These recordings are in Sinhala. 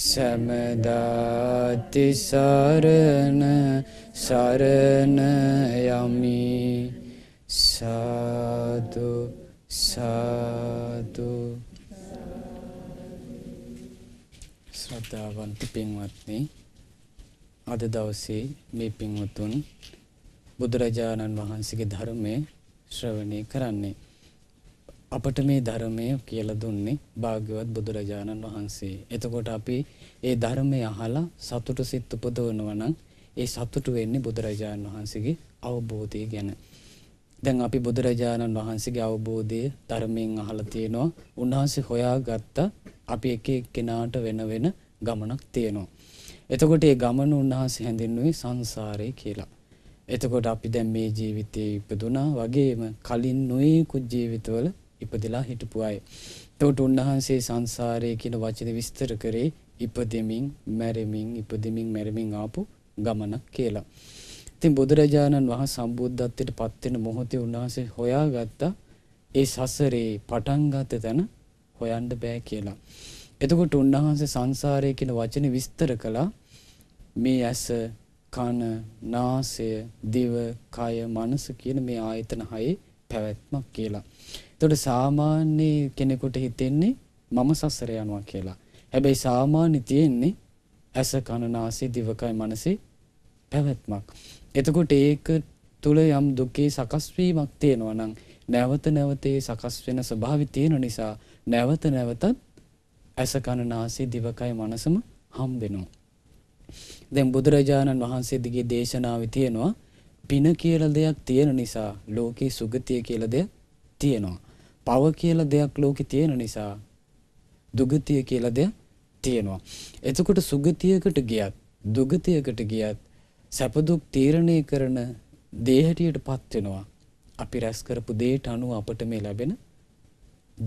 සැමදාති සරණ සරණ යමි සාදු සාදු ශ්‍රද්ධාවන්ත පින්වත්නි අද දවසේ මේ පින්වතුන් බුදුරජාණන් වහන්සේගේ ධර්මය ශ්‍රවණය කරන්නේ අපට මේ ධර්මය කියලා දුන්නේ භාග්‍යවත් බුදුරජාණන් වහන්සේ. එතකොට අපි ඒ ධර්මය අහලා සතුට සිත් උපදවනවා නම් ඒ සතුට වෙන්නේ බුදුරජාණන් වහන්සේගේ අවබෝධය ගැන. දැන් අපි බුදුරජාණන් වහන්සේගේ අවබෝධය ධර්මයෙන් අහලා තියෙනවා. උන්වහන්සේ හොයාගත්ත අපි එක එක්කෙනාට වෙන වෙන ගමනක් තියෙනවා. එතකොට මේ ගමන උන්වහන්සේ හැඳින්වුවේ සංසාරය කියලා. එතකොට අපි දැන් මේ ජීවිතේ ඉපදුනා වගේම කලින් නොයෙකුත් ජීවිතවල ඉපදලා හිටපු අය. එතකොට උන්වහන්සේ සංසාරය කියන වචනේ විස්තර කරේ ඉපදෙමින් මැරෙමින් ඉපදෙමින් මැරෙමින් ආපු ගමන කියලා. ඉතින් බුදුරජාණන් වහන්සේ සම්බුද්ධත්වයට පත් වෙන මොහොතේ උන්වහන්සේ හොයාගත්තා ඒ සසරේ පටන් ගත තැන හොයන්න බෑ කියලා. එතකොට උන්වහන්සේ සංසාරය කියන වචනේ විස්තර කළා මේ ඇස කන නාසය දිව කය මනස කියන මේ ආයතන හයේ පැවැත්මක් කියලා. එතකොට සාමාන්‍ය කෙනෙකුට හිතෙන්නේ මම සසර යනවා කියලා. හැබැයි සාමාන්‍ය තියෙන්නේ ඇස කන නාසය දිවකය මනසේ පැවැත්මක්. එතකොට ඒක තුල යම් දුකේ සකස් වීමක් තියෙනවා නම් නැවත නැවත ඒ සකස් වෙන ස්වභාවය තියෙන නිසා නැවත නැවතත් ඇස කන නාසය දිවකය මනසම හම්බෙනවා. දැන් බුදුරජාණන් වහන්සේ දිගේ දේශනාවේ තියෙනවා පින කියලා දෙයක් තියෙන නිසා ලෝකේ සුගතිය කියලා දෙයක් තියෙනවා. පව කියලා දෙයක් ලෝකේ තියෙන නිසා දුගතිය කියලා දෙයක් තියෙනවා. එතකොට සුගතියකට ගියත් දුගතියකට ගියත් සැප දුක් තීරණය කරන දේහටියටපත් වෙනවා. අපි රැස් කරපු දේට අනුව අපට මේ ලැබෙන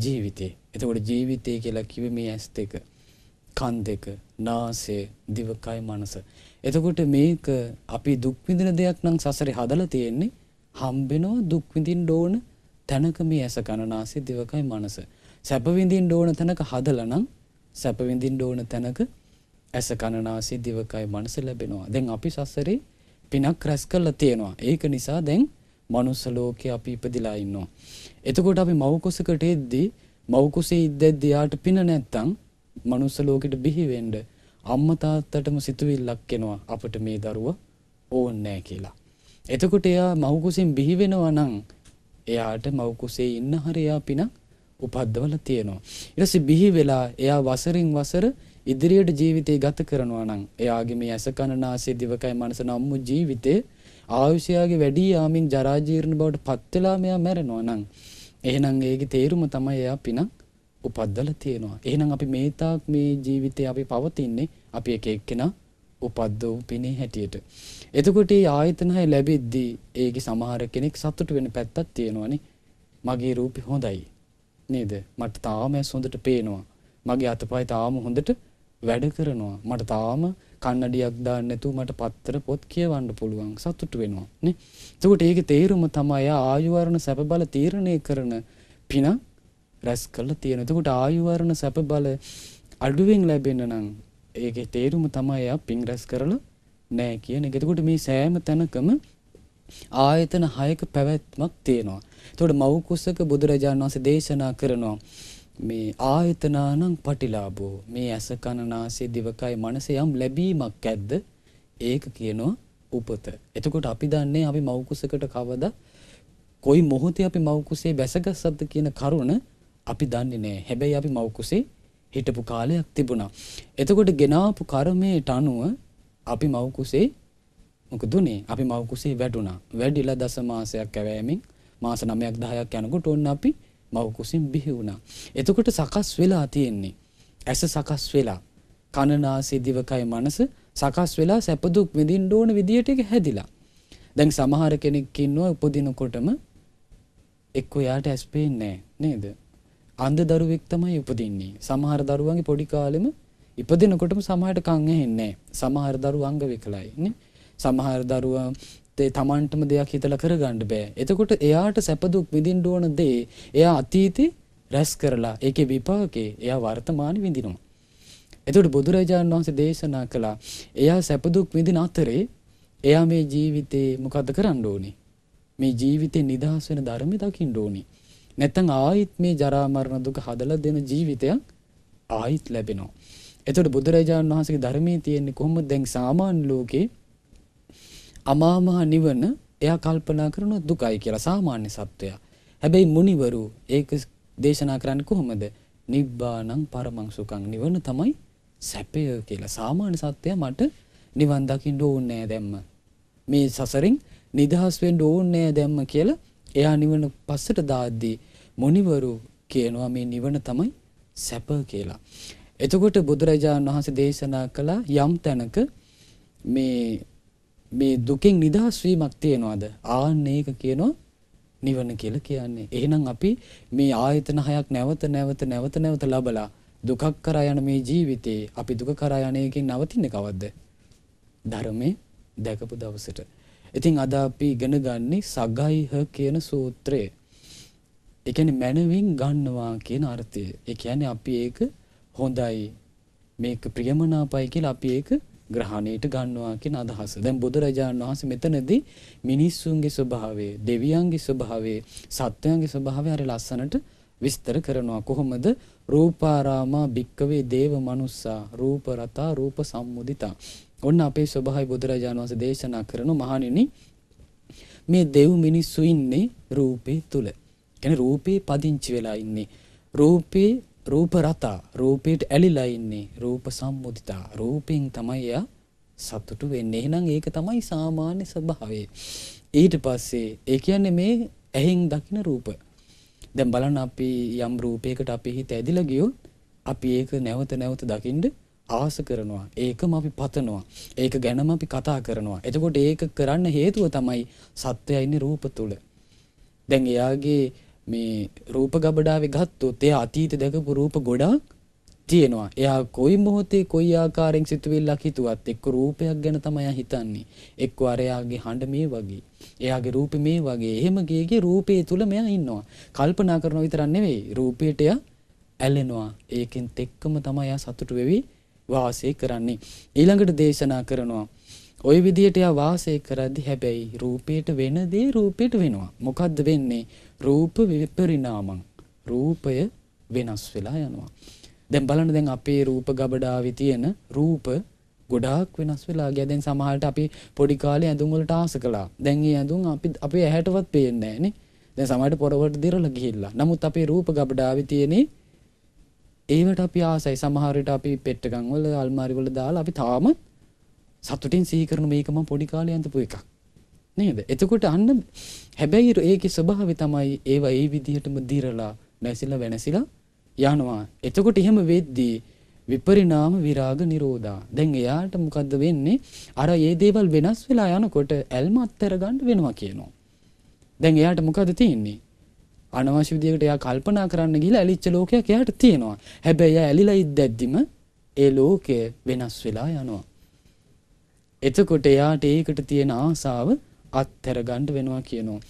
ජීවිතේ. එතකොට ජීවිතය කියලා කිව්වේ මේ ඇස් දෙක, කන් දෙක, නාසය, දිවකය, මනස. එතකොට මේක අපි දුක් විඳින දෙයක් නම් සසරේ හදලා තියෙන්නේ හම්බෙනවා දුක් විඳින්න ඕන තැනක මේ ඇස කණනාසය දෙවකයි මනස. සැපවිඳින් ඕන තැනක හදලනම් සැපවිඳින් ඕන තැනක ඇස කණනාසි දිවකයි මනස ලැබෙනවා. දැන් අපි සසරේ පිනක් රැස් කරලා තියෙනවා. ඒක නිසා දැන් මනුස්ස ලෝකේ අපි ඉපදිලා ඉන්නවා. එතකොට අපි මව් කුසකට එද්දී මව් කුසේ ඉද්දෙද්දී යාට පින නැත්තම් මනුස්ස ලෝකෙට බිහි වෙන්න අම්මා තාත්තටම සිතුවිල්ලක් එනවා අපිට මේ දරුවා ඕනේ නැහැ කියලා. එතකොට එයා මව් කුසෙන් බිහි වෙනවා නම් එයාට මව් කුසේ ඉන්න හරයා පිනක් උපද්දවල තියෙනවා. ඊට පස්සේ බිහි වෙලා එයා වසරින් වසර ඉදිරියට ජීවිතේ ගත කරනවා නම් එයාගේ මේ ඇස කන නාසය දිවකය මනස නම් වූ ජීවිතේ ආයුෂයාගේ වැඩි යාමින් ජරා ජීර්ණ බවට පත් වෙලා මෙයා මැරෙනවා නම් එහෙනම් ඒකේ තේරුම තමයි එයා පිනක් උපද්දලා තියෙනවා. එහෙනම් අපි මේ තාක් මේ ජීවිතේ අපි පවතින්නේ අපි එක එක්කෙනා උපද්ද වූ පිනේ හැටියට. එතකොට මේ ආයතන හය ලැබෙද්දී ඒකේ සමහර කෙනෙක් සතුට වෙන පැත්තක් තියෙනවනේ. මගේ රූපේ හොඳයි. නේද? මට තාම හොඳට පේනවා. මගේ අතපය තාම හොඳට වැඩ කරනවා. මට තාම කන්නඩියක් දාන්න නැතුව මට පත්තර පොත් කියවන්න පුළුවන් සතුට වෙනවා නේ. එතකොට ඒකේ තේරුම තමයි ආයුවර්ණ සැප බල තීරණය කරන පින රැස් කරලා තියෙන. එතකොට ආයුවර්ණ සැප බල අඩුවෙන් ලැබෙන්න නම් ඒකේ තේරුම තමයි යා පින් රැස් කරලා නෑ කියන එක. එතකොට මේ සෑම තැනකම ආයතන 6ක පැවැත්මක් තියෙනවා. එතකොට මෞකුසක බුදුරජාණන් වහන්සේ දේශනා කරනවා මේ ආයතනානං පටිලාභෝ මේ ඇස කන නාසය දිවකය මනස යම් ලැබීමක් ඇද්ද ඒක කියනවා උපත. එතකොට අපි දන්නේ අපි මෞකුසකට කවදා කොයි මොහොතේ අපි මෞකුසේ බැසගස්සද්ද කියන කරුණ අපි දන්නේ නැහැ. හැබැයි අපි මෞකුසේ හිටපු කාලයක් තිබුණා. එතකොට ගෙනාපු කර්මයට අනුව අපි මව් කුසේ මොකද උනේ? අපි මව් කුසේ වැටුණා. වැඩිලා දස මාසයක් ඇවෑමෙන් මාස 9ක් 10ක් යනකොට ඔන්න අපි මව් කුසින් බිහි වුණා. එතකොට සකස් වෙලා තියෙන්නේ. ඇස සකස් වෙලා කනනාසය දිවකයි මනස සකස් වෙලා සැපදුක් විඳින්න ඕන විදියට එක හැදිලා. දැන් සමහර කෙනෙක් ඉන්නවා උපදිනකොටම එක්ක යාට ඇස් පේන්නේ නේද? අන්ධ දරුවෙක් තමයි උපදින්නේ. සමහර දරුවන්ගේ පොඩි කාලෙම ඉපදිනකොටම සමහරට කන් ඇහෙන්නේ සමහර දරුවෝ අංග විකලයි නේ. සමහර දරුවා ඒ තමන්ටම දෙයක් හිතලා කරගන්න බෑ. එතකොට එයාට සැප දුක් විඳින්න ඕන දේ එයා අතීතේ රැස් කරලා ඒකේ විපාකේ එයා වර්තමානයේ විඳිනවා. එතකොට බුදුරජාණන් වහන්සේ දේශනා කළා එයා සැප දුක් විඳින අතරේ එයා මේ ජීවිතේ මොකද්ද කරන්න ඕනේ? මේ ජීවිතේ නිදහස් වෙන ධර්මය දකින්න ඕනේ. නැත්තම් ආයිත් මේ ජරා මරණ දුක හදලා දෙන ජීවිතයක් ආයිත් ලැබෙනවා. එතකොට බුදුරජාණන් වහන්සේගේ ධර්මයේ තියෙන්නේ කොහොමද දැන් සාමාන්‍ය ලෝකේ අමාමහ නිවන එයා කල්පනා කරන දුකයි කියලා සාමාන්‍ය සත්වයා. හැබැයි මුනිවරු ඒක දේශනා කරන්නේ කොහොමද? නිබ්බානං පරමං සුඛං නිවන තමයි සැපය කියලා සාමාන්‍ය සත්වයා මට නිවන් දකින්න ඕනේ නෑ දැම්ම. මේ සසරෙන් නිදහස් වෙන්න ඕනේ නෑ දැම්ම කියලා එයා නිවන පස්සට දාද්දී මුනිවරු කියනවා මේ නිවන තමයි සැප කියලා. එතකොට බුදුරජාණන් වහන්සේ දේශනා කළ යම් තැනක මේ මේ දුකෙන් නිදහස් වීමක් තියනවාද? ආන්න ඒක කියනවා නිවන කියලා කියන්නේ. එහෙනම් අපි මේ ආයතන හයක් නැවත නැවත නැවත නැවත ලබලා දුකක් කරා යන මේ ජීවිතේ අපි දුක කරා යන එකෙන් නවතින්නේ කවද්ද? ධර්මයේ දැකපු දවසට. ඉතින් අද අපි ඉගෙන ගන්නේ සගයිහ කියන සූත්‍රය. ඒ කියන්නේ මනවින් ගන්නවා කියන අර්ථය. ඒ කියන්නේ අපි ඒක හොඳයි මේක ප්‍රියමනාපයි කියලා අපි ඒක ග්‍රහණයට ගන්නවා කියන අදහස. දැන් බුදුරජාණන් වහන්සේ මෙතනදී මිනිස්සුන්ගේ ස්වභාවය, දෙවියන්ගේ ස්වභාවය, සත්වයන්ගේ ස්වභාවය හරි ලස්සනට විස්තර කරනවා කොහොමද රූපාරාමා භික්කවේ දේව මනුස්සා රූප රතා රූප සම්මුදිතා ඔන්න අපේ ස්වභාවය බුදුරජාණන් වහන්සේ දේශනා කරන මහණෙනි මේ දෙව් මිනිස්සු ඉන්නේ රූපේ තුල. කියන්නේ රූපේ පදිංචි වෙලා ඉන්නේ. රූපේ රූප රතා රූපයට ඇලිලා ඉන්නේ රූප සම්මුදිතා රූපෙන් තමයි එයා සතුටු වෙන්නේ. එහෙනම් ඒක තමයි සාමාන්‍ය ස්වභාවය. ඊට පස්සේ ඒ කියන්නේ මේ ඇහෙන් දකින රූප. දැන් බලන්න අපි යම් රූපයකට අපි හිත ඇදිලා ගියොත් අපි ඒක නැවත නැවත දකින්න ආස කරනවා. ඒකම අපි පතනවා. ඒක ගැනම අපි කතා කරනවා. එතකොට ඒක කරන්න හේතුව තමයි සත්‍යය ඉන්නේ රූප තුල. දැන් එයාගේ මේ රූප ගබඩාවේ ගත්තොත් එයා අතීතේ දැකපු රූප ගොඩාක් තියෙනවා. එයා කොයි මොහොතේ කොයි ආකාරයෙන් සිතුවිල්ලක් හිතුවත් එක්ක රූපයක් ගැන තමයි හිතන්නේ. එක්ක අරයාගේ හඬ මේ වගේ. එයාගේ රූපෙ මේ වගේ. එහෙම ගේගේ රූපේ තුල මෙයා ඉන්නවා. කල්පනා කරන විතරක් නෙවෙයි රූපයට එයා ඇලෙනවා. ඒකෙන් තෙක්කම තමයි එයා සතුටු වෙවි වාසය කරන්නේ. ඊළඟට දේශනා කරනවා ওই විදියට යා වාසය කරද්දි හැබැයි රූපයට වෙන දේ රූපයට වෙනවා. මොකද්ද වෙන්නේ? රූප විපරිණාමං. රූපය වෙනස් වෙලා යනවා. දැන් බලන්න දැන් අපේ රූප ගබඩාවේ තියෙන රූප ගොඩාක් වෙනස් වෙලා ගියා. දැන් සමහරට අපි පොඩි කාලේ ඇඳුම් වලට ආස කළා. දැන් ඒ ඇඳුම් අපි අපේ ඇහැටවත් පේන්නේ නැහැ නේ. දැන් සමහරට පොරවට දිරලා ගිහිල්ලා. නමුත් අපේ රූප ගබඩාවේ තියෙන්නේ ඒවට අපි ආසයි. සමහර විට අපි පෙට්ටකම් වල අල්මාරි වල දාලා අපි තාමත් සතුටින් සිහි කරන මේකම පොඩි කාලේ අඳපු එකක්. නේද? එතකොට අන්න හැබැයි ඒකේ ස්වභාවය තමයි ඒවා ඒ විදිහටම දිරලා නැසිලා වෙනසිලා යනවා. එතකොට එහෙම වෙද්දී විපරිණාම විරාග නිරෝධා. දැන් එයාට මොකද්ද වෙන්නේ? අර ඒ දේවල් වෙනස් වෙලා යනකොට ඇල්ම අත්තර ගන්න වෙනවා කියනවා. දැන් එයාට මොකද තියෙන්නේ? අනවශ්‍ය විදිහකට එයා කල්පනා කරන්න ගිහලා ඇලිච්ච ලෝකයක් එයාට තියෙනවා. හැබැයි එයා ඇලිලා ඉද්දැද්දිම ඒ ලෝකය වෙනස් වෙලා යනවා. එතකොට එයාට ඒකට තියෙන ආසාව අත්හැර ගන්න වෙනවා කියනවා.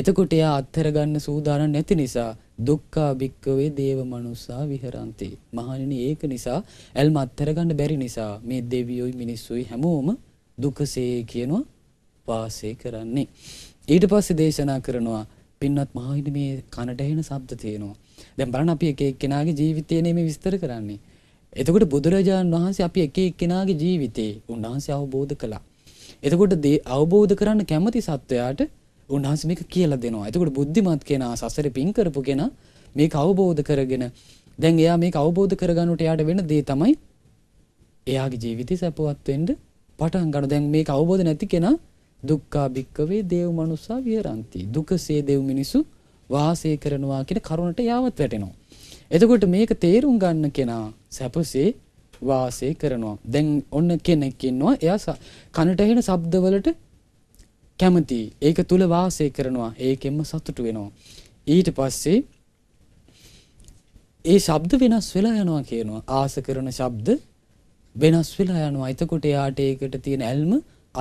එතකොට එයා අත්හැර ගන්න සූදානම් නැති නිසා දුක්ඛා භික්කවේ දේව මනුස්සා විහරಂತಿ. මහණෙනි ඒක නිසා ඇල්ම අත්හැර ගන්න බැරි නිසා මේ දෙවියෝයි මිනිස්සුයි හැමෝම දුකසේ කියනවා වාසය කරන්නේ. ඊට පස්සේ දේශනා කරනවා පින්වත් මහණෙනි මේ කනට ඇහෙන ශබ්ද තියෙනවා. දැන් බලන්න අපි එක එක්කෙනාගේ ජීවිතයේ මේ විස්තර කරන්නේ. එතකොට බුදුරජාණන් වහන්සේ අපි එක එක්කෙනාගේ ජීවිතේ උන්වහන්සේ අවබෝධ කළා. එතකොට දේ අවබෝධ කරන්න කැමති සත්වයාට උන්වහන්සේ මේක කියලා දෙනවා. එතකොට බුද්ධිමත් කෙනා සසරේ පින් කරපු කෙනා මේක අවබෝධ කරගෙන දැන් එයා මේක අවබෝධ කරගන්නට එයාට වෙන දේ තමයි එයාගේ ජීවිතය සැපවත් වෙන්න පටන් ගන්න. දැන් මේක අවබෝධ නැති කෙනා දුක්ඛා භික්කවේ දේව මනුස්සා විහරಂತಿ. දුකසේ දේව මිනිසු වාසය කරනවා කියන කරුණට යාවත් වැටෙනවා. එතකොට මේක තේරුම් ගන්න කෙනා සැපසේ වාසය කරනවා. දැන් ඔන්න කෙනෙක් ඉන්නවා එයා කනට එන ශබ්දවලට කැමති ඒක තුල වාසය කරනවා ඒකෙන්ම සතුටු වෙනවා ඊට පස්සේ ඒ ශබ්ද වෙනස් වෙලා යනවා කියනවා ආස කරන ශබ්ද වෙනස් වෙලා යනවා එතකොට එයාට ඒකට තියෙන ඇල්ම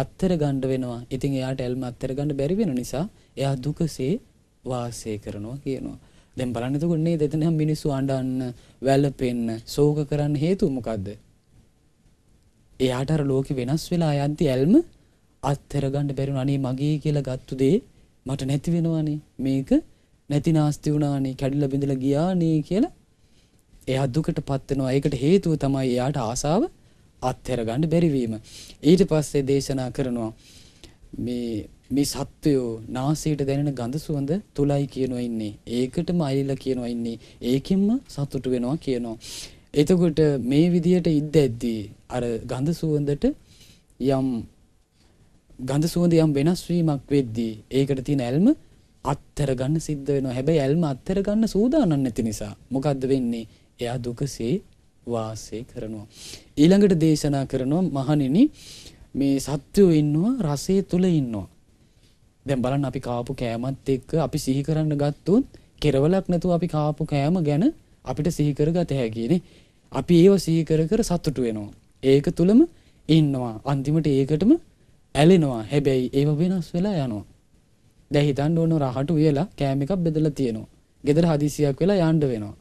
අත්තර ගන්න වෙනවා ඉතින් එයාට ඇල්ම අත්තර ගන්න බැරි වෙන නිසා එයා දුකසේ වාසය කරනවා කියනවා දැන් බලන්න එතකොට නේද එතන මිනිස්සු අඬන්න වැළපෙන්න ශෝක කරන්න හේතුව මොකද්ද එයාට අර ලෝකෙ වෙනස් වෙලා යන්ති ඇල්ම අත්තර ගන්න බැරි අනේ මගේ කියලා ගත්තු දේ මට නැති වෙනවානේ මේක නැති නාස්ති වුණානේ කැඩිලා බිඳලා ගියානේ කියලා එයා දුකටපත් වෙනවා ඒකට හේතුව තමයි එයාට ආසාව අත්තර ගන්න බැරි වීම ඊට පස්සේ දේශනා කරනවා මේ මේ සත්වයෝ නාසයට දැනෙන ගඳ සුවඳ තුලයි කියනවා ඉන්නේ. ඒකටම අයලා කියනවා ඉන්නේ. ඒකෙන්ම සතුටු වෙනවා කියනවා. එතකොට මේ විදියට ඉද්දැද්දී අර ගඳ සුවඳට යම් ගඳ සුවඳ යම් වෙනස් වීමක් වෙද්දී ඒකට තියෙන ඇල්ම අත්තර ගන්න සිද්ධ වෙනවා. හැබැයි ඇල්ම අත්තර ගන්න සූදානම් නැති නිසා මොකද්ද වෙන්නේ? එයා දුකසේ වාසය කරනවා. ඊළඟට දේශනා කරනවා මහණෙනි මේ සත්වෝ ඉන්නවා රසයේ තුල ඉන්නවා. දැන් බලන්න අපි කාපු කෑමත් එක්ක අපි සිහි කරන්න ගත්තොත් කෙරවලක් නැතුව අපි කාපු කෑම ගැන අපිට සිහි කරගත හැකිනේ. අපි ඒව සිහි කර කර සතුටු වෙනවා. ඒක තුලම ඉන්නවා. අන්තිමට ඒකටම ඇලෙනවා. හැබැයි ඒව වෙනස් වෙලා යනවා. දැන් හිතන්න ඕන රහටු වෙලා කෑම එකක් බෙදලා තියෙනවා. ගෙදර හදිසියක් වෙලා යන්න වෙනවා.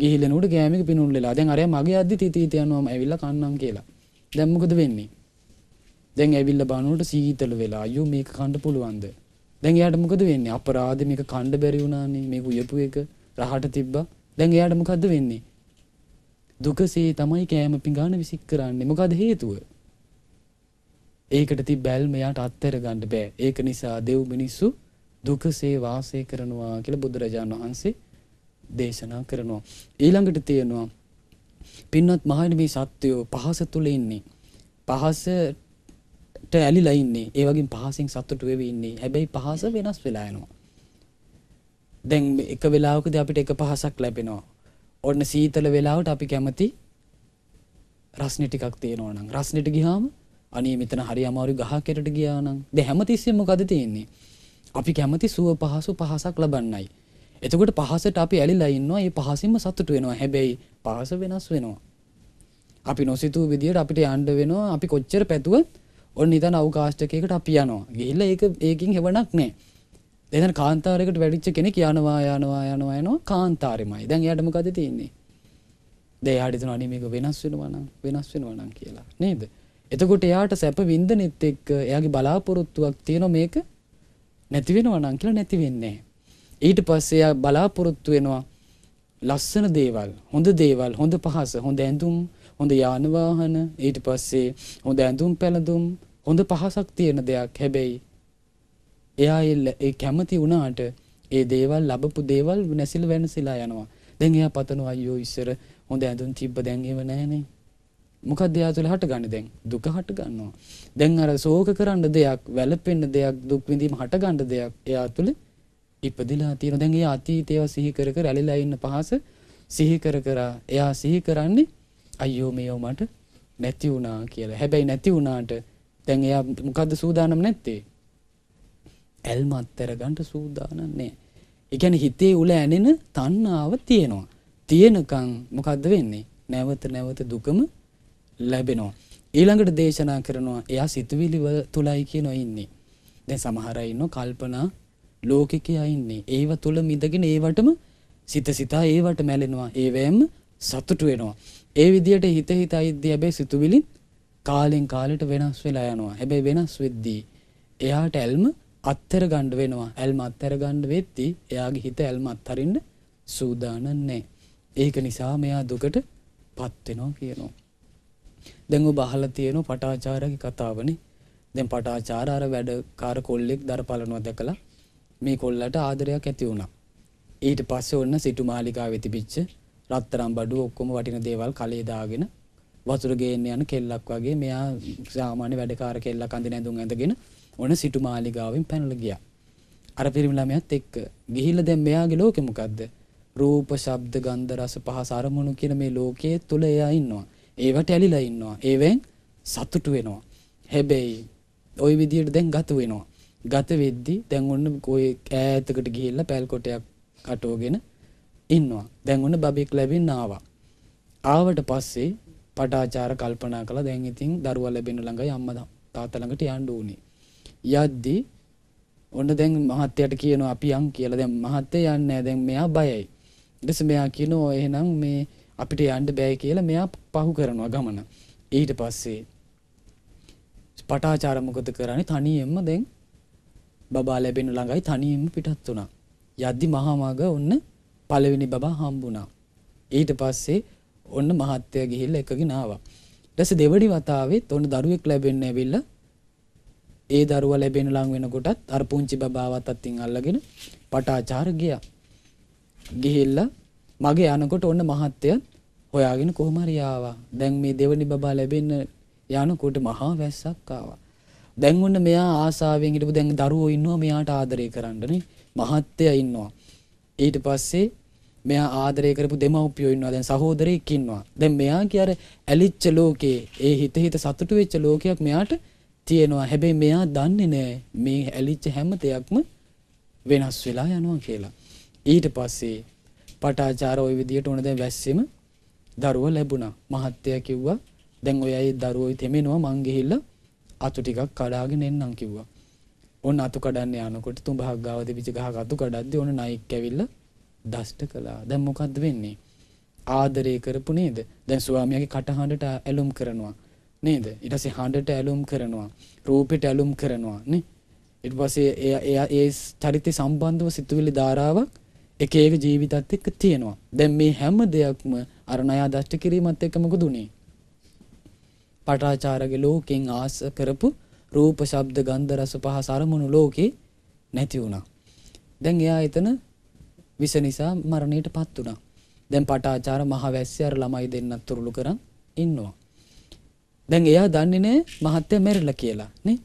ගිහිල්ලා නුට කෑම එක පිනුල්ලලා. දැන් අරයා මගේ අද්දි තීතීත යනවාම ඇවිල්ලා කන්නම් කියලා. දැන් මොකද වෙන්නේ? දැන් ඇවිල්ල බනවට සීතල වෙලා අයු මේක කණ්ඩ පුළුවන්ද. දැන් යාට මොකද වෙන්නේ අපරාධ මේක කණ්ඩ බැරි වුණානේ මේ උයපු එක රහට තිබ්බ දැන් එයාට මොකද වෙන්නේ. දුකසේ තමයි කෑම පිගාන විසික් කරන්න මොකද හේතුව. ඒකට ති බැල්මයාට අත්තර ගණ්ඩ බෑ ඒක නිසා දෙව් මිනිස්සු දුකසේ වාසය කරනවා කියල බුදුරජාණන් වහන්සේ දේශනා කරනවා. ඊළඟට තියෙනවා පින්නත් මහනමී සත්‍යයෝ පහස තුළ ඉන්නේ. පහස ට ඇලිලා ඉන්නේ ඒ වගේ පහසින් සතුටු වෙවි ඉන්නේ හැබැයි පහස වෙනස් වෙලා යනවා දැන් එක වෙලාවකදී අපිට එක පහසක් ලැබෙනවා ඔන්න සීතල වෙලාවට අපි කැමති රස්නි ටිකක් තියෙනවා නම් රස්නිට ගියාම අනේ මෙතන හරි අමාරු ගහකෙරට ගියා නම් දැන් හැමතිස්සෙම මොකද තියෙන්නේ අපි කැමති සුව පහසු පහසක් ලබන්නයි එතකොට පහසට අපි ඇලිලා ඉන්නවා ඒ පහසින්ම සතුටු වෙනවා හැබැයි පහස වෙනස් වෙනවා අපි නොසිතූ විදියට අපිට යන්න වෙනවා අපි කොච්චර පැතුවත් ඔන්න ඉතන අවකාශ්ටකයකට අප යනවා ගිල්ල ඒක ඒකින් හෙවනක් නෑ දෙන කාන්තාරකට වැඩිච්ච කෙනෙ කියනවා යනවා යනවා යනවා කාන්තාරමයි දැන් යටමකද තියන්නේ දේ අඩිතුන අනිමක වෙනස් වෙනවන වෙනස් වෙනවනම් කියලා නේද එතකොට එයාට සැප විින්දනෙත් එක් එයාගේ බලාපොරොත්තුවක් තියෙන මේක නැතිවෙනවනං කියලා නැතිවෙන්නේ ඊට පස්සේ බලාපොරොත්තු වෙනවා ලස්සන දේවල් හොඳ දේවල් හොඳ පහස හොඳ ඇඳුම් හොඳ යාන වාහන ඊට පස්සේ හොඳ ඇඳුම් පැළඳුම් හොඳ පහසක් තියෙන දෙයක් හැබැයි එයා ඒ කැමති වුණාට ඒ දේවල් ලැබපු දේවල් නැසිල වෙනසිලා යනවා. දැන් එයා පතනවා අයියෝ ඉස්සර හොඳ ඇඳුම් තිබ්බ දැන් ඒව නැහනේ. මොකක්ද එයා තුළ හටගන්නේ දැන්? දුක හටගන්නවා. දැන් අර ශෝක කරන්න දෙයක්, වැළපෙන්න දෙයක්, දුක් විඳීම හටගන්න දෙයක් එයා තුළ ඉපදිලා තියෙනවා. දැන් එයා අතීතේව සිහි කර කර ඇලිලා ඉන්න පහස සිහි කර කර එයා සිහි කරන්නේ අයියෝ මේව මට නැති වුණා කියලා. හැබැයි නැති වුණාට දැන් එයා මොකද්ද සූදානම් නැත්තේ? ඇල්ම අත්තර ගන්න සූදානම් නෑ. ඒ කියන්නේ හිතේ උල ඇනෙන තණ්හාව තියෙනවා. තියෙනකන් මොකද්ද වෙන්නේ? නැවත නැවත දුකම ලැබෙනවා. ඊළඟට දේශනා කරනවා එයා සිතුවිලි තුලයි කියනවා ඉන්නේ. දැන් සමහර අය ඉන්නවා කල්පනා ලෝකිකයා ඉන්නේ. ඒව තුල මිදගෙන ඒවටම සිත සිතා ඒවට මැලෙනවා. ඒවෙම සතුටු වෙනවා. ඒ විදියට හිත හිත අයිද්‍ය හැබැයි සිතුවිලින් කාලෙන් කාලට වෙනස් වෙලා යනවා හැබැයි වෙනස් වෙද්දී එයාට ඇල්ම අත්තර ගණ්ඩ වෙනවා ඇල්ම අත්තර ගණ්ඩ වෙත්ති එයාගේ හිත ඇල්ම අත්හරින්න සූදානන්නේ ඒක නිසා මෙයා දුකට පත්වෙනවා කියනවා දැඟ බහල තියෙන පටාචාරක කතාවනේ දැන් පටාචාරාර වැඩ කාර කොල්ලෙක් දර පලනුව දැකලා මේ කොල්ලට ආදරයක් ඇති වුණා ඊට පස්සේ ඔන්න සිටු මාලිකාව වෙතිපිච්ච රත්තරම් බඩු ඔක්කොම වටින දේවල් කලේ දාගෙන වතුර ගේන්න යන කෙල්ලක් වගේ මෙයා සාමාන්‍ය වැඩකාර කෙල්ලක් අඳින ඇඳුම් ඇඳගෙන ඔන සිටු මාලිගාවෙන් පැනලා ගියා. අර පිරිමි ළමයාත් එක්ක ගිහිල්ලා දැන් මෙයාගේ ලෝකෙ මොකද්ද? රූප, ශබ්ද, ගන්ධ, රස, පහස, අරමුණු කියන මේ ලෝකයේ තුල එයා ඉන්නවා. ඒවට ඇලිලා ඉන්නවා. ඒවෙන් සතුටු වෙනවා. හැබැයි ওই විදියට දැන් ගත වෙනවා. ගත වෙද්දි දැන් ඔන්න કોઈ ඈතකට ගිහිල්ලා පැල් කොටයක් අටවගෙන ඉන්නවා. දැන් ඔන්න බබෙක් ලැබෙන්න ආවා. ආවට පස්සේ පටාචාර කල්පනා කළා දැන් ඉතින් දරුවා ලැබෙන්න ළඟයි අම්මා තාත්තා ළඟට යන්න ඕනේ. යද්දී ඔන්න දැන් මහත්තයාට කියනවා අපි යන් කියලා. දැන් මහත්තයා යන්නේ නැහැ. දැන් මෙයා බයයි. ඊට පස්සේ මෙයා කියනවා එහෙනම් මේ අපිට යන්න බෑ කියලා මෙයා පහු කරනවා ගමන. ඊට පස්සේ පටාචාර මොකද කරන්නේ? තනියෙන්ම දැන් බබා ලැබෙන්න ළඟයි තනියෙන්ම පිටත් වුණා. යද්දි මහා මග ඔන්න පළවෙනි බබා හම්බුණා. ඊට පස්සේ ඔන්න මහත්තය ගිහිල්ලා එකගෙන ආවා. ඊට පස්සේ දෙවඩි වතාවෙත් ඔන්න දරුවෙක් ලැබෙන්න ඇවිල්ලා ඒ දරුවා ලැබෙන ලඟ වෙනකොටත් අර පුංචි බබාවත් අතින් අල්ලගෙන පටාචාර ගියා. ගිහිල්ලා මගේ යනකොට ඔන්න මහත්තයත් හොයාගෙන කොහොම හරි ආවා. දැන් මේ දෙවනි බබා ලැබෙන්න යනකොට මහා වැස්සක් ආවා. දැන් ඔන්න මෙයා ආසාවෙන් හිටපු දැන් දරුවෝ ඉන්නවා මෙයාට ආදරය කරන්නනේ. මහත්තයා ඉන්නවා. ඊට පස්සේ මෙයා ආදරය කරපු දෙමව්පියෝ ඉන්නවා දැන් සහෝදරයෙක් ඉන්නවා. දැන් මෙයා කියාර ඇලිච්ච ලෝකේ ඒ හිත හිත සතුටු වෙච්ච ලෝකයක් මෙයාට තියෙනවා. හැබැයි මෙයා දන්නේ නැහැ මේ ඇලිච්ච හැම දෙයක්ම වෙනස් වෙලා යනවා කියලා. ඊට පස්සේ පටාචාර ওই විදියට උන දැන් වැස්සෙම දරුව ලැබුණා. මහත්තයා කිව්වා දැන් ඔය අය දරුවෝ තෙමෙනවා මං ගිහිල්ලා අතු ටිකක් කඩාගෙන එන්නම් කිව්වා. ඔන්න අතු කඩන්න යනකොට තුඹහක් ගාව දෙවිච ගහක අතු කඩද්දි ඔන්න නයික් ඇවිල්ලා දෂ්ට කළා. දැන් මොකද්ද වෙන්නේ? ආදරය කරපු නේද? දැන් ස්වාමියාගේ කටහඬට ඇලුම් කරනවා. නේද? ඊට පස්සේ හඬට ඇලුම් කරනවා. රූපෙට ඇලුම් කරනවා නේ. ඊට පස්සේ එයා ඒ චරිතය සම්බන්ධව සිතුවිලි ධාරාවක් එක එක ජීවිතත් එක්ක තියෙනවා. දැන් මේ හැම දෙයක්ම අර ණය දෂ්ට කිරීමත් එක්ක මොකද උනේ? පටාචාරගේ ලෝකෙන් ආස කරපු රූප, ශබ්ද, ගන්ධ, රස, පහස අරමුණු ලෝකේ නැති වුණා. දැන් එයා එතන විස නිසා මරණයට පත් වුණා. දැන් පටාචාර මහවැස්සය අර ළමයි දෙන්නත් තුරුළු කරන් ඉන්නවා. දැන් එයා දන්නේ නෑ මහත්තයා මැරිලා කියලා නේ.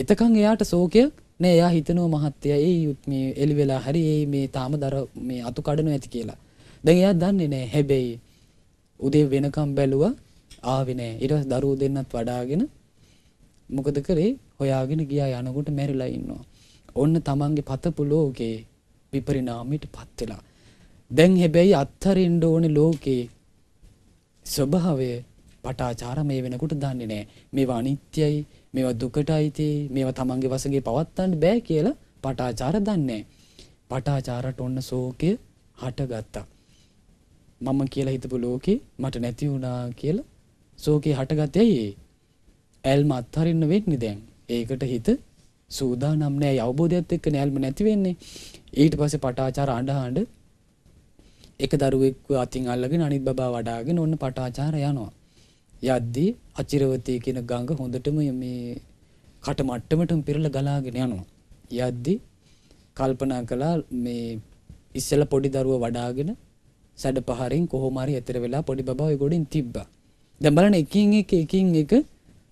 එතකන් එයාට ශෝකයක් නෑ එයා හිතනවා මහත්තයා ඒ මේ එළි වෙලා හරි ඒ මේ තාම දර මේ අතු කඩනවා ඇති කියලා. දැන් එයා දන්නේ නෑ හැබැයි උදේ වෙනකම් බැලුවා ආවේ නෑ. ඊට පස්සේ දරුවෝ දෙන්නත් වඩාගෙන මොකද කරේ හොයාගෙන ගියා යනකොට මැරිලා ඉන්නවා. ඔන්න තමන්ගේ පතපු ලෝකේ විපරිණාමයට පත් වෙලා. දැන් හැබැයි අත්හරින්න ඕනේ ලෝකේ ස්වභාවය පටාචාර මේ වෙනකොට දන්නේ නැහැ. මේවා අනිත්‍යයි, මේවා දුකටයි තේ, මේවා Tamange වශයෙන් පවත්තන්න බෑ කියලා පටාචාර දන්නේ පටාචාරට ඔන්න ශෝකය හටගත්තා. මම කියලා හිතපු ලෝකේ මට නැති වුණා කියලා ශෝකේ හටගත්තේ ඇයි? ඇල්ම අත්හරින්න වෙන්නේ දැන්. ඒකට හිත සූදානම් නෑ අවබෝධයත් එක්ක නෑල්ම නැතිවෙන්නේ ඊට පස්සේ පටාචාර අඩහාඩ එක දරුවෙක් අතින් අල්ලගෙන අනිත් බා වඩාගෙන ඔන්න පටාචාර යනවා. යද්දී අචිරවතය කියන ගංග හොඳටම මේ කට මට්ටමටම පිරල ගලාගෙන යනවා. යද්දි කල්පනා කලා මේ ඉස්සල පොඩි දරුව වඩාගෙන සැඩ පහරින් කොහොමරි ඇතර වෙලා පොඩි බව ගොඩින් තිබ්බා. දැම්බලන එකින් එක එකින් එක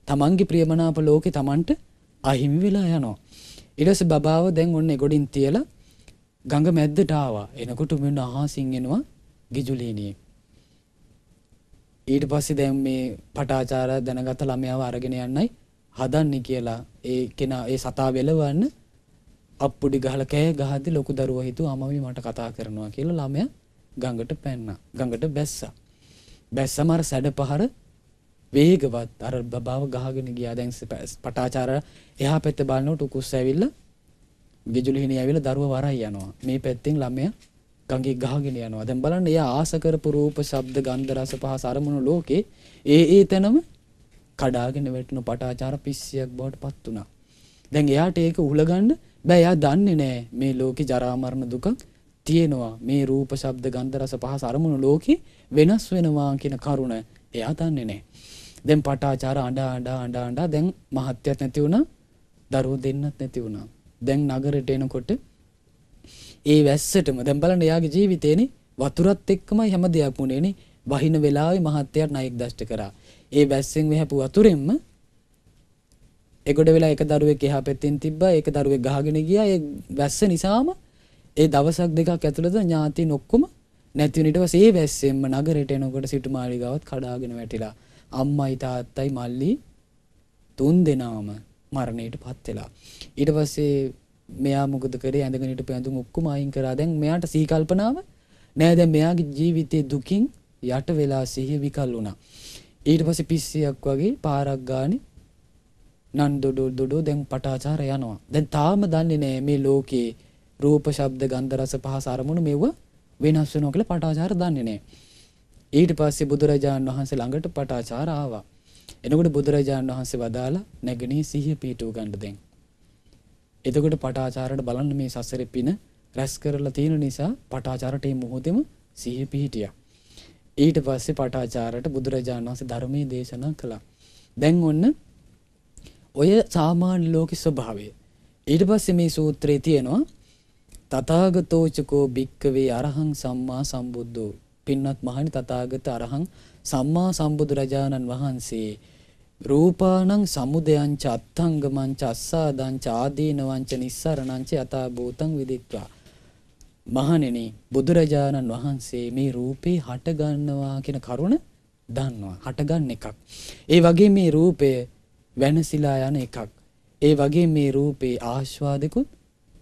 තමන්ගේ ප්‍රියමනාප ලෝකෙ තමන්ට අහිමි වෙලා යනවා. ඊටස බබාව දැන් ඔන්න ගොඩින් තියලා ගඟ මැද්දට ආවා. එනකොට මෙන්න අහසින් එනවා ගිජුලීනියෙක්. ඊට පස්සේ දැන් මේ පටාචාර දැනගත ළමයාව අරගෙන යන්නයි හදන්නේ කියලා ඒ කෙනා ඒ සතා වෙලවන්න අප්පුඩි ගහලා කෑ ගහද්දි ලොකු දරුවා හිතුවා අමමි මට කතා කරනවා කියලා ළමයා ගඟට පැන්නා. ගඟට බැස්සා. බැස්සම අර සැඩ පහර වේගවත් අර බබාව ගහගෙන ගියා දැන් පටාචාර එහා පැත්ත බලනකොට උකුස්ස ඇවිල්ලා ගෙජුලි හිණි ඇවිල්ලා දරුවා වරයි යනවා මේ පැත්තෙන් ළමයා ගඟේ ගහගෙන යනවා දැන් බලන්න එයා ආස කරපු රූප ශබ්ද ගන්ධ රස පහස අරමුණු ලෝකේ ඒ ඒ තැනම කඩාගෙන වැටෙන පටාචාර පිස්සියක් බවට පත් වුණා දැන් එයාට ඒක උහුලගන්න බෑ එයා දන්නේ නෑ මේ ලෝකේ ජරා මරණ දුක තියෙනවා මේ රූප ශබ්ද ගන්ධ රස පහස අරමුණු ලෝකේ වෙනස් වෙනවා කියන කරුණ එයා දන්නේ නෑ දැන් පටාචාර අඬා අඬා අඬා අඬා දැන් මහත්යත් නැති වුණා දරුවෝ දෙන්නත් නැති වුණා දැන් නගරෙට එනකොට ඒ වැස්සටම දැන් බලන්න එයාගේ ජීවිතේනේ වතුරත් එක්කමයි හැම දෙයක්ම උනේනේ වහින වෙලාවේ මහත්යත් ණයෙක් දෂ්ට කරා ඒ වැස්සෙන් වෙහැපු වතුරෙන්ම එගොඩ වෙලා එක දරුවෙක් එහා පැත්තෙන් තිබ්බා ඒක දරුවෙක් ගහගෙන ගියා ඒ වැස්ස නිසාම ඒ දවසක් දෙකක් ඇතුළත ඥාතින් ඔක්කොම නැති වෙන ඊට පස්සේ ඒ වැස්සෙන්ම නගරයට එනකොට සිටුමාලි ගාවත් කඩාගෙන වැටිලා අම්මයි තාත්තයි මල්ලි තුන් දෙනාම මරණයට පත් වෙලා. ඊට පස්සේ මෙයා මොකද කරේ ඇඳගෙන හිටපු ඇඳුම් ඔක්කොම අයින් කරා. දැන් මෙයාට සිහි කල්පනාව නෑ දැන් මෙයාගේ ජීවිතේ දුකින් යට වෙලා සිහිය විකල් වුණා. ඊට පස්සේ පිස්සියක් වගේ පාරක් ගානේ නන් ඩොඩෝ ඩොඩෝ දැන් පටාචාර යනවා. දැන් තාම දන්නේ නෑ මේ ලෝකේ රූප, ශබ්ද, ගන්ධ, රස, පහස අරමුණු මෙව වෙනස් වෙනවා කියලා පටාචාර දන්නේ නෑ. ඊට පස්සේ බුදුරජාණන් වහන්සේ ළඟට පටාචාර ආවා. එනකොට බුදුරජාණන් වහන්සේ වදාලා නැගිනේ සිහිය පීටුව ගන්න දැන්. එතකොට පටාචාරට බලන්න මේ සසරේ පින රැස් කරලා තියෙන නිසා පටාචාරට මේ මොහොතේම සිහිය පිහිටියා. ඊට පස්සේ පටාචාරට බුදුරජාණන් වහන්සේ ධර්මයේ දේශනා කළා. දැන් ඔන්න ඔය සාමාන්‍ය ලෝක ස්වභාවය. ඊට පස්සේ මේ සූත්‍රයේ තියෙනවා තථාගතෝචකෝ භික්කවේ අරහං සම්මා සම්බුද්ධෝ පින්වත් මහනි තථාගත අරහං සම්මා සම්බුදු රජාණන් වහන්සේ රූපානං සමුදයං ච අත්ංගමං ච අස්සාදං ච ආදීනවං ච නිස්සරණං ච යතා භූතං විදිත්වා මහණෙනි බුදුරජාණන් වහන්සේ මේ රූපේ හට ගන්නවා කියන කරුණ දන්නවා හටගන්න එකක් ඒ වගේ මේ රූපය වෙනසිලා යන එකක් ඒ වගේ මේ රූපේ ආස්වාදකුත්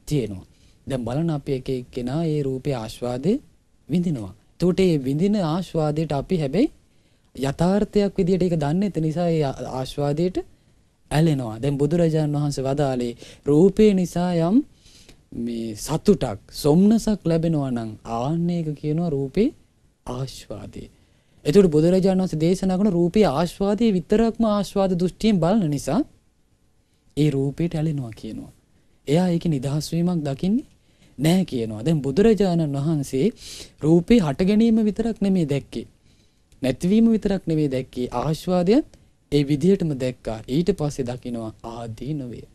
තියෙනවා දැන් බලන අපි එක එක්කෙනා ඒ රූපේ ආස්වාදේ විඳිනවා එතකොට ඒ විඳින ආශ්වාදයට අපි හැබැයි යථාර්ථයක් විදියට ඒක දන්නේ එත නිසා ඒ ආශ්වාදයට ඇලෙනවා. දැන් බුදුරජාණන් වහන්සේ වදාළේ රූපේ නිසා යම් මේ සතුටක් සොම්නසක් ලැබෙනවා නම් ආන්නේක කියනවා රූපේ ආශ්වාදය. එතකොට බුදුරජාණන් වහන්සේ දේශනා කරන රූපේ ආශ්වාදයේ විතරක්ම ආශ්වාද දෘෂ්ටියෙන් බලන නිසා ඒ රූපයට ඇලෙනවා කියනවා. එයා ඒකේ නිදහස් වීමක් දකින්නේ නැහැ කියනවා. දැන් බුදුරජාණන් වහන්සේ රූපේ හට ගැනීම විතරක් නෙමේ දැක්කේ. නැතිවීම විතරක් නෙමේ දැක්කේ. ආස්වාදයත් ඒ විදිහටම දැක්කා. ඊට පස්සේ දකිනවා ආදීනවේ.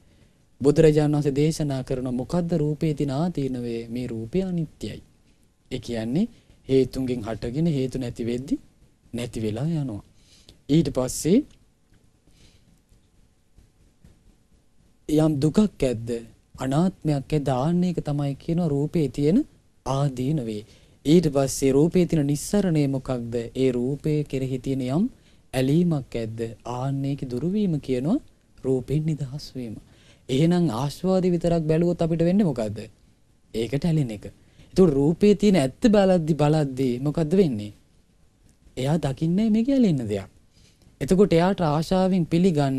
බුදුරජාණන් වහන්සේ දේශනා කරන මොකද්ද රූපේ තින ආදීනවේ? මේ රූපය අනිත්‍යයි. ඒ කියන්නේ හේතුන්ගෙන් හටගෙන හේතු නැති වෙද්දි නැති වෙලා යනවා. ඊට පස්සේ යම් දුකක් ඇද්ද අනාත්මයක් දාන්න එක තමයි කියනවා රූපේ තියෙන ආදීනවේ. ඊට පස්සේ රූපේ තියෙන නිස්සරණය මොකක්ද? ඒ රූපය කෙරෙහි තියෙන යම් ඇලීමක් ඇද්ද? ආන්නේක දුරවීම කියනවා රූපෙන් නිදහස් වීම. එහෙනම් ආස්වාදේ විතරක් බැලුවොත් අපිට වෙන්නේ මොකද්ද? ඒකට ඇලෙන එක. ඒතකොට රූපේ තියෙන ඇත්ත බලද්දි බලද්දි මොකද්ද වෙන්නේ? එයා දකින්නේ මේක ඇලෙන දෙයක්. එතකොට එයාට ආශාවෙන් පිළිගන්න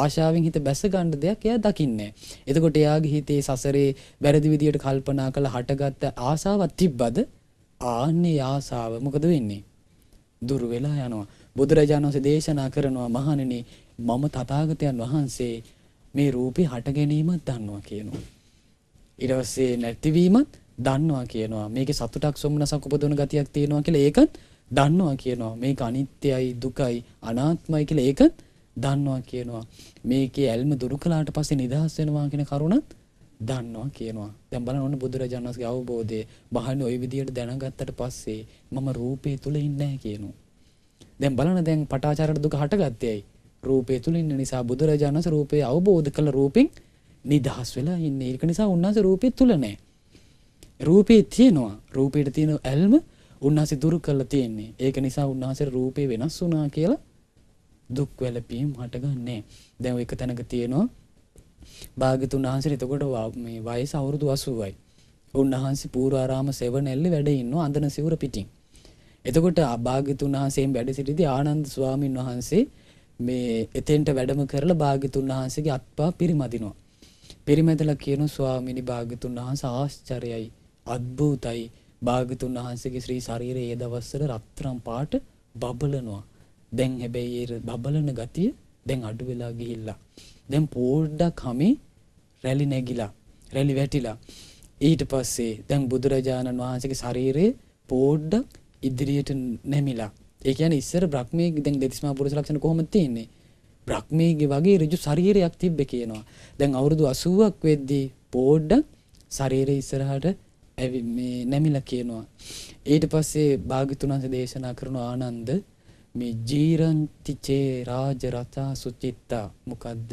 ආශාවෙන් හිත බැස ගන්න දෙයක් එයා දකින්නේ. එතකොට එයාගේ හිතේ සසරේ වැරදි විදියට කල්පනා කළ හටගත්ත ආසාවක් තිබ්බද? ආන්නේ ආසාව මොකද වෙන්නේ? දුර වෙලා යනවා. බුදුරජාණන් වහන්සේ දේශනා කරනවා මහණෙනි මම තථාගතයන් වහන්සේ මේ රූපේ හට ගැනීමත් දන්නවා කියනවා. ඊට පස්සේ නැතිවීමත් දන්නවා කියනවා. මේකේ සතුටක් සොම්නසක් උපදවන ගතියක් තියෙනවා කියලා ඒකත් දන්නවා කියනවා මේක අනිත්‍යයි දුකයි අනාත්මයි කියලා ඒක දන්නවා කියනවා මේකේ ඇල්ම දුරු කළාට පස්සේ නිදහස් වෙනවා කියන කරුණත් දන්නවා කියනවා දැන් බලන්න ඕන බුදුරජාණන් වහන්සේගේ අවබෝධය බහන ওই විදියට දැනගත්තට පස්සේ මම රූපේ තුල ඉන්නේ කියනවා දැන් බලන්න දැන් පටාචාරයට දුක හටගත්තේයි රූපේ තුල ඉන්න නිසා බුදුරජාණන් වහන්සේ රූපේ අවබෝධ කළ රූපෙන් නිදහස් වෙලා ඉන්නේ ඒක නිසා උන්වහන්සේ රූපේ තුල නැහැ රූපේ තියෙනවා රූපේට තියෙන ඇල්ම උන්වහන්සේ දුරු කරලා තියෙන්නේ. ඒක නිසා උන්වහන්සේ රූපේ වෙනස් වුණා කියලා දුක් වැළපීම් හටගන්නේ. දැන් ඔය එක තැනක තියෙනවා භාග්‍යතුන් වහන්සේ එතකොට මේ වයස අවුරුදු 80යි. උන්වහන්සේ පූර්වාරාම සෙවණැල්ලේ වැඩ ඉන්නවා අඳන සිවුර පිටින්. එතකොට භාග්‍යතුන් වහන්සේන් වැඩ සිටිදී ආනන්ද ස්වාමින් වහන්සේ මේ එතෙන්ට වැඩම කරලා භාග්‍යතුන් වහන්සේගේ අත්පා පිරිමදිනවා. පිරිමැදලා කියන ස්වාමිනී භාග්‍යතුන් වහන්සේ ආශ්චර්යයි, අද්භූතයි. භාගතුන් වහන්සේගේ ශ්‍රී ශරීරය ඒ දවස්වල රත්තරන් පාට බබලනවා. දැන් හැබැයි ඒ බබලන ගතිය දැන් අඩු වෙලා ගිහිල්ලා. දැන් පොඩ්ඩක් හැමේ රැලි නැගිලා රැලි වැටිලා ඊට පස්සේ දැන් බුදුරජාණන් වහන්සේගේ ශරීරයේ පොඩ්ඩක් ඉදිරියට නැමිලා ඒ කියන්නේ ඉස්සර බ්‍රහ්මයේ දැන් දෙතිස්මා පුරුෂ ලක්ෂණ කොහොමද තියෙන්නේ බ්‍රහ්මයේ වගේ ඍජු ශරීරයක් තිබ්බේ කියනවා දැන් අවුරුදු 80ක් වෙද්දී පොඩ්ඩක් ශරීරය ඉස්සරහට ඇවි මේ නැමිලා කියනවා. ඊට පස්සේ භාග්‍යතුන් වහන්සේ දේශනා කරන ආනන්ද මේ ජීරන්ති චේ රාජ රතා සුචිත්තා මොකද්ද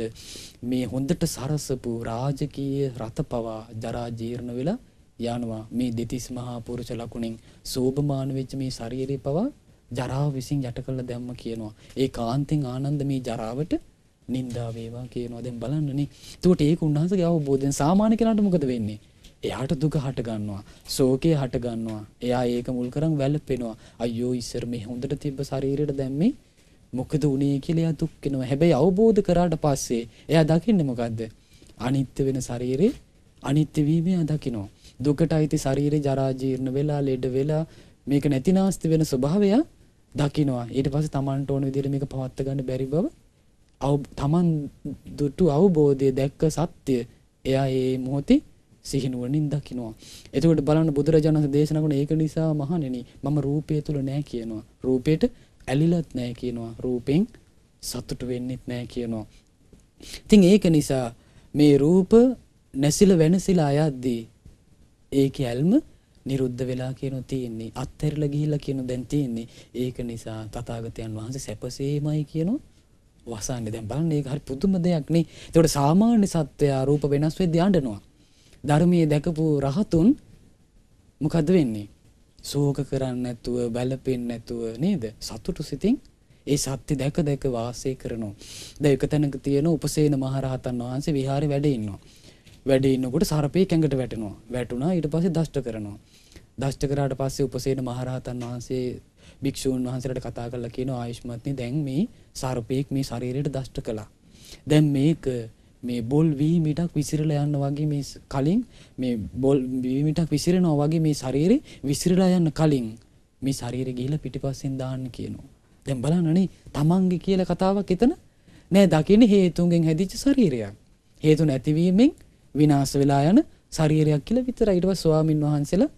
මේ හොඳට සරසපු රාජකීය රත පවා ජරා ජීර්ණ වෙලා යනවා මේ දෙතිස් මහා පුරුෂ ලකුණෙන් සෝභමාන වෙච්ච මේ ශරීරය පවා ජරාව විසින් යට කළ දැම්ම කියනවා ඒ කාන්තෙන් ආනන්ද මේ ජරාවට නින්දා වේවා කියනවා දැන් බලන්නනේ එතකොට ඒක උන්වහන්සේගේ අවබෝධයෙන් සාමාන්‍ය කෙනාට මොකද වෙන්නේ එයාට දුක හට ගන්නවා. ශෝකය හට ගන්නවා. එයා ඒක මුල් කරන් වැළපෙනවා. අයියෝ ඉස්සර මේ හොඳට තිබ්බ ශරීරයට දැන් මේ මොකද උනේ කියලා එයා දුක් වෙනවා. හැබැයි අවබෝධ කරාට පස්සේ එයා දකින්නේ මොකද්ද? අනිත්‍ය වෙන ශරීරේ අනිත්‍ය වීම එයා දකිනවා. දුකට අයිති ශරීරේ ජරා ජීර්ණ වෙලා ලෙඩ වෙලා මේක නැතිනාස්ති වෙන ස්වභාවය දකිනවා. ඊට පස්සේ Tamanට ඕන විදිහට මේක පවත්ත ගන්න බැරි බව තමන් දුටු අවබෝධය දැක්ක සත්‍ය එයා ඒ මොහොතේ සිහිනුවනින් දකිනවා. එතකොට බලන්න බුදුරජාණන් දේශනකට ඒක නිසා මහණෙනි මම රූපය තුල නෑ කියනවා. රූපයට ඇලිලත් නෑ කියනවා. රූපෙන් සතුට වෙන්නෙත් නෑ කියනවා. ඉතින් ඒක නිසා මේ රූප නැසිල වෙනසිලා යද්දී ඒක ඇල්ම නිරුද්ධ වෙලා කියන තියෙන්නේ අත්හැරලා ගිහිල්ලා කියන දැන් තියෙන්නේ ඒක නිසා තථාගතයන් වහන්සේ සැපසේමයි කියනවා වසන්නේ දැන් බලන්න ඒක හරි පුදුම දෙයක් නේ. ඒකට සාමාන්‍ය සත්වයා රූප වෙනස් වෙද්දී අඬනවා. ධර්මයේ දැකපු රහතුන් මොකද වෙන්නේ? ශෝක කරන්නේ නැතුව, බැලපෙන්නේ නැතුව නේද? සතුටු සිතින් ඒ සත්‍ය දැක දැක වාසය කරනවා. දැන් එක තැනක තියෙන උපසේන මහරහතන් වහන්සේ විහාරේ වැඩ ඉන්නවා. වැඩ ඉන්නකොට සර්පේ කැඟට වැටෙනවා. වැටුණා ඊට පස්සේ දෂ්ට කරනවා. දෂ්ට කරාට පස්සේ උපසේන මහරහතන් වහන්සේ භික්ෂූන් වහන්සේලාට කතා කරලා කියනවා ආයුෂ්මත්නි දැන් මේ සර්පේක් මේ ශරීරයට දෂ්ට කළා. දැන් මේක මේ බොල් වීමිටක් විසිරලා යන්න වගේ මේ කලින් මේ බොල් වීමිටක් විසිරෙනවා වගේ මේ ශරීරේ විසිරලා යන්න කලින් මේ ශරීරේ ගිහිලා පිටිපස්සෙන් දාන්න කියනවා. දැන් බලන්නනේ තමන්ගේ කියලා කතාවක් එතන නෑ දකින්නේ හේතුන්ගෙන් හැදිච්ච ශරීරයක්. හේතු නැතිවීමෙන් විනාශ වෙලා යන ශරීරයක් කියලා විතරයි. ඊට පස්සේ ස්වාමින් වහන්සේලා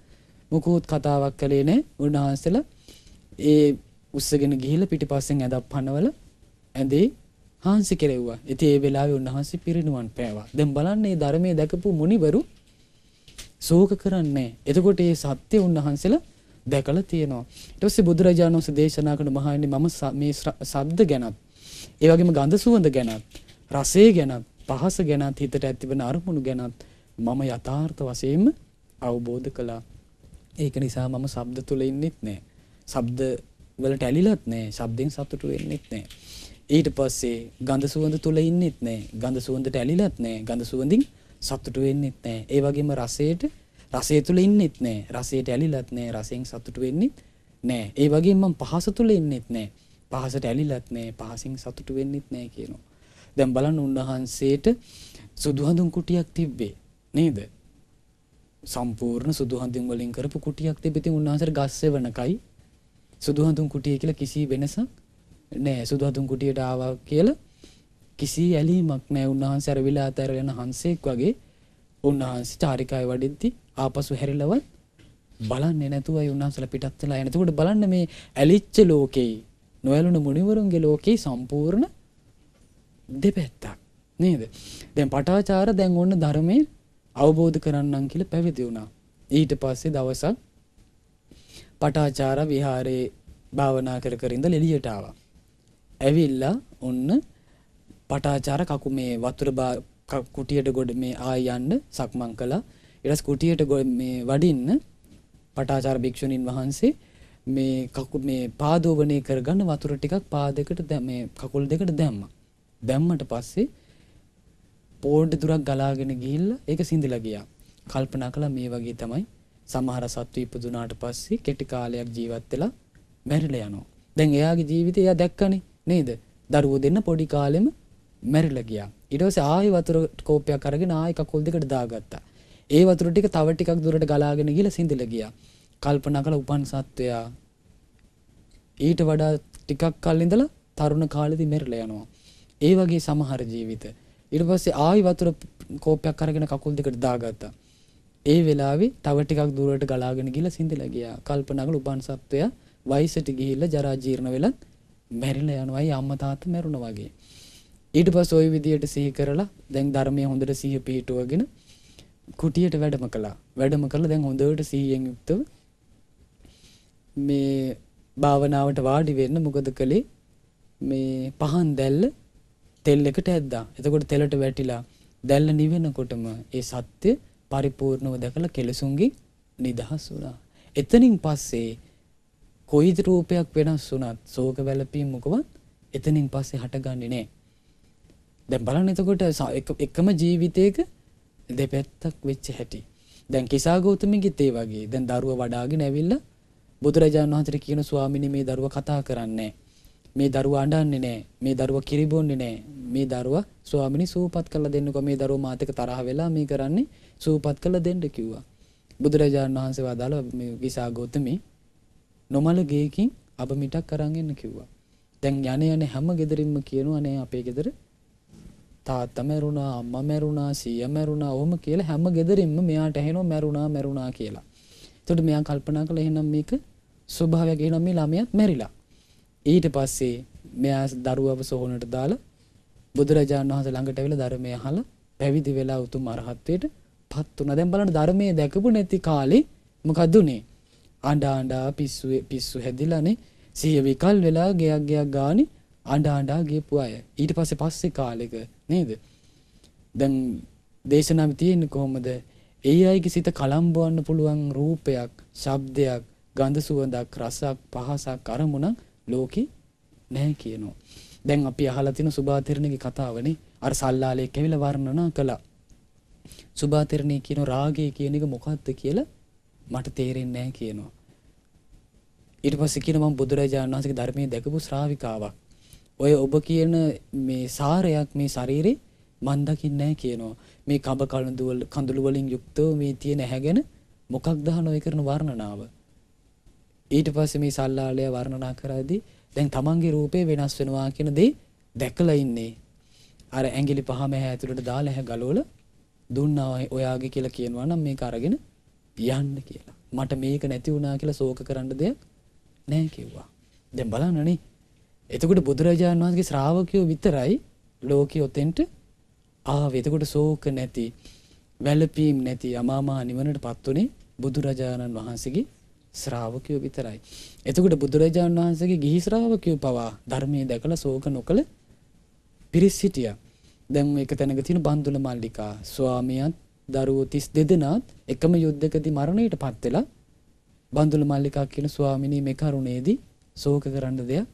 මොකුත් කතාවක් කළේ නෑ. උන්වහන්සේලා ඒ උස්සගෙන ගිහිල්ලා පිටිපස්සෙන් ඇඳක් පනවල ඇඳේ හාන්සි කෙරෙව්වා. ඉතින් ඒ වෙලාවේ උන්වහන්සේ පිරිනුවන් පෑවා. දැන් බලන්න මේ ධර්මයේ දැකපු මුනිවරු ශෝක කරන්නේ. එතකොට මේ සත්‍ය උන්වහන්සේලා දැකලා තියෙනවා. ඊට පස්සේ බුදුරජාණන් වහන්සේ දේශනා කරන මහන්නේ මම මේ ශබ්ද ගැනත්, ඒ වගේම ගඳ සුවඳ ගැනත්, රසය ගැනත්, පහස ගැනත් හිතට ඇතිවන අරමුණු ගැනත් මම යථාර්ථ වශයෙන්ම අවබෝධ කළා. ඒක නිසා මම ශබ්ද තුල ඉන්නෙත් නෑ. ශබ්ද වලට ඇලිලත් නෑ. ශබ්දෙන් සතුටු වෙන්නෙත් නෑ. ඊට පස්සේ ගඳ සුවඳ තුල ඉන්නෙත් නෑ. ගඳ සුවඳට ඇලිලත් නෑ. ගඳ සුවඳින් සතුටු වෙන්නෙත් නෑ. ඒ වගේම රසයට රසය තුල ඉන්නෙත් නෑ. රසයට ඇලිලත් නෑ. රසයෙන් සතුටු වෙන්නෙත් නෑ. ඒ වගේම මම පහස තුල ඉන්නෙත් නෑ. පහසට ඇලිලත් නෑ. පහසින් සතුටු වෙන්නෙත් නෑ කියනවා. දැන් බලන්න උන්වහන්සේට සුදු හඳුන් කුටියක් තිබ්බේ නේද? සම්පූර්ණ සුදු හඳුන් වලින් කරපු කුටියක් තිබෙති උන්වහන්සේට ගස් සෙවණකයි සුදු හඳුන් කුටිය කියලා කිසි වෙනසක් නෑ සුදුහතුන් කුටියට ආවා කියලා කිසි ඇලීමක් නෑ උන්වහන්සේ අර විලා අතහැරලා හංසෙක් වගේ උන්වහන්සේ චාරිකාවේ වඩින්ති ආපසු හැරිලවත් බලන්නේ නැතුවයි උන්වහන්සේලා පිටත් වෙලා යන. එතකොට බලන්න මේ ඇලිච්ච ලෝකේ නොයලුණු මුනිවරුන්ගේ ලෝකේ සම්පූර්ණ දෙපැත්තක් නේද? දැන් පටාචාර දැන් ඔන්න ධර්මයේ අවබෝධ කරගන්නම් කියලා පැවිදි වුණා. ඊට පස්සේ දවසක් පටාචාර විහාරේ භාවනා කර කර ඉඳලා එළියට ආවා. ඇවිල්ලා ඔන්න පටාචාර කකු මේ වතුර කුටියට ගොඩ මේ ආය යන්න සක්මන් කළා. ඊටස් කුටියට ගොඩ මේ වඩින්න පටාචාර භික්ෂුණීන් වහන්සේ මේ කකු මේ පාදෝවණය කරගන්න වතුර ටිකක් පාදයකට මේ කකුල් දෙකට දැම්මා. දැම්මට පස්සේ පෝඩ් දුරක් ගලාගෙන ගිහිල්ලා ඒක සිඳිලා ගියා. කල්පනා කළා මේ වගේ තමයි සමහර සත්තු ඉපදුනාට පස්සේ කෙටි කාලයක් ජීවත් වෙලා මැරිලා යනවා. දැන් එයාගේ ජීවිතය එයා දැක්කනේ. නේද දරුවෝ දෙන්න පොඩි කාලෙම මැරිලා ගියා ඊට පස්සේ ආයෙ වතුර කෝපයක් අරගෙන ආයෙ කකුල් දෙකට දාගත්තා ඒ වතුර ටික තව ටිකක් දුරට ගලාගෙන ගිහලා සිඳිලා ගියා කල්පනා කළ උපන් සත්වයා ඊට වඩා ටිකක් කල් ඉඳලා තරුණ කාලෙදි මැරිලා යනවා ඒ වගේ සමහර ජීවිත ඊට පස්සේ ආයි වතුර කෝපයක් අරගෙන කකුල් දෙකට දාගත්තා. ඒ වෙලාවේ තව ටිකක් දුරට ගලාගෙන ගිහලා සිඳිලා ගියා. කල්පනා කළ උපන් සත්වයා වයසට ගිහිල්ලා ජරා ජීර්ණ වෙලත් මැරිල යනවායි අම්ම තාත්ත මැරුණ වගේ. ඊට පස් ඔය විදියට සිහි කරලා දැන් ධර්මය හොඳට සිහ පිහිටුවගෙන කුටියට වැඩම කලා වැඩම කළ දැන් හොඳට සීයෙන් යුක්තව මේ භාවනාවට වාඩි වෙන්න මොකද කළේ මේ පහන් දැල්ල තෙල් එකට ඇද්දා එතකොට තෙලට වැටිලා දැල්ල නිවෙනකොටම ඒ සත්‍ය පරිපූර්ණව දැකලා කෙලසුන්ගේ නිදහස් වුණා. එතනින් පස්සේ කොයිද රූපයක් වෙනස් වුනත් සෝක වැලපීම් මොකවත් එතනින් පස්සේ හටගන්නේ නෑ. දැන් බලන්න එතකොට එකම ජීවිතයක දෙපැත්තක් වෙච්ච හැටි. දැන් කිසා ගෞතමිකෙත් ඒ වගේ. දැන් දරුව වඩාගෙන ඇවිල්ලා බුදුරජාණන් වහන්සේට කියන ස්වාමිනේ මේ දරුවා කතා කරන්නේ මේ දරුවා අඬන්නේ නැහැ. මේ දරුවා කිරිබොන්නේ නැහැ. මේ දරුවා ස්වාමිනේ සූපත් කරලා දෙන්නකෝ මේ දරුවා මාත් එක්ක තරහ වෙලා මේ කරන්නේ සූපත් කරලා දෙන්න කිව්වා. බුදුරජාණන් වහන්සේ වදාළ මේ කිසා ගෞතමී නොමල ගේකින් අබ මිටක් කරන්ගන්න කිව්වා දැන් යන යන හැම ගෙදරින්ම කියනු අනේ අපේ ගෙදර තාත්ත මැරුණා අම්ම මැරුණා සිය මැරුණා ඔහොම කියලා හැම ගෙදරින්ම මෙයාට ඇහෙනෝ මැරුණා මැරුණා කියලා එතකොට මෙයා කල්පනා කළා එහෙනම් මේක ස්වභාවයක් එහෙනම් මේ ළමයාත් මැරිලා ඊට පස්සේ මෙයා දරුවව සොහොනට දාලා බුදුරජාණන් වහන්සේ ළඟට ඇවිල්ලා ධර්මය අහලා පැවිදි වෙලා උතුම් අරහත්ත්වයට පත් වුණා. දැන් බලන්න ධර්මයේ දැකපු නැති කාලේ මොකද උනේ? අඬා අඬා පිස්සු පිස්සු හැදිලානේ සිය විකල් වෙලා ගයක් ගයක් ගානේ අඬා අඬා ගියපු අය. ඊට පස්සේ පස්සේ කාලෙක නේද? දැන් දේශනාවේ තියෙන්නේ කොහොමද? ඒ අයගේ සිත කලම්බවන්න පුළුවන් රූපයක්, ශබ්දයක්, ගඳ සුවඳක්, රසක්, පහසක් අරමුණක් ලෝකේ නැහැ කියනවා. දැන් අපි අහලා තියෙන සුභාතිරණගේ කතාවනේ. අර සල්ලාලේ කැවිලා වර්ණනා කළා. සුභාතිරණේ කියන රාගය කියන එක මොකක්ද කියලා මට තේරෙන්නේ නැහැ කියනවා. ඊට පස්සේ කියන මම බුදුරජාණන් වහන්සේගේ ධර්මයේ දැකපු ශ්‍රාවිකාවක්. ඔය ඔබ කියන මේ සාරයක් මේ ශරීරේ මන් දකින්නේ කියනවා. මේ කබ කඳුවල කඳුළු වලින් යුක්තව මේ තියෙන හැගෙන මොකක්ද හනෝය කරන වර්ණනාව. ඊට පස්සේ මේ සල්ලාලය වර්ණනා කරද්දී දැන් තමන්ගේ රූපේ වෙනස් වෙනවා කියන දේ දැකලා ඉන්නේ. අර ඇඟිලි පහම ඇතුළට දාලා හැ ගලවල දුන්නා ඔයාගේ කියලා කියනවා නම් මේක අරගෙන යන්න කියලා. මට මේක නැති වුණා කියලා ශෝක කරන්න දෙයක් නෑ කිව්වා. දැන් බලන්නනේ. එතකොට බුදුරජාණන් වහන්සේගේ ශ්‍රාවකයෝ විතරයි ලෝකෙ ඔතෙන්ට ආවේ. එතකොට ශෝක නැති, වැළපීම් නැති අමාමහා නිවනටපත් උනේ බුදුරජාණන් වහන්සේගේ ශ්‍රාවකයෝ විතරයි. එතකොට බුදුරජාණන් වහන්සේගේ ගිහි ශ්‍රාවකයෝ පවා ධර්මයේ දැකලා ශෝක නොකළ පිරිස් හිටියා. දැන් එක තැනක තියෙන බන්දුල මල්ලිකා ස්වාමියත් දරුවෝ 32 දෙනාත් එකම යුද්ධකදී මරණයට පත් වෙලා බන්දුල මල්ලිකා කියන ස්වාමිනී මේ කරුණේදී ශෝක කරන්න දෙයක්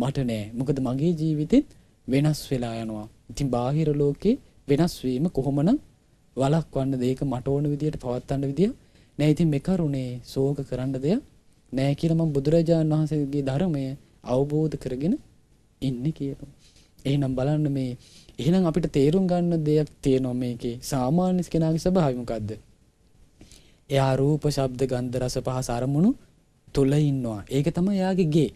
මට නෑ. මොකද මගේ ජීවිතෙත් වෙනස් වෙලා යනවා. ඉතින් බාහිර ලෝකේ වෙනස් වීම කොහොමනම් වළක්වන්නද ඒක මට ඕන විදියට පවත්වන්න විදිය නෑ. ඉතින් මේ කරුණේ ශෝක කරන්න දෙයක් නෑ කියලා මම බුදුරජාණන් වහන්සේගේ ධර්මය අවබෝධ කරගෙන ඉන්නේ කියලා. එහෙනම් බලන්න මේ එහෙනම් අපිට තේරුම් ගන්න දෙයක් තියෙනවා මේකේ. සාමාන්‍ය කෙනාගේ ස්වභාවය මොකද්ද? එයා රූප ශබ්ද ගන්ධ රස පහස අරමුණු තුල ඉන්නවා. ඒක තමයි එයාගේ ගේ.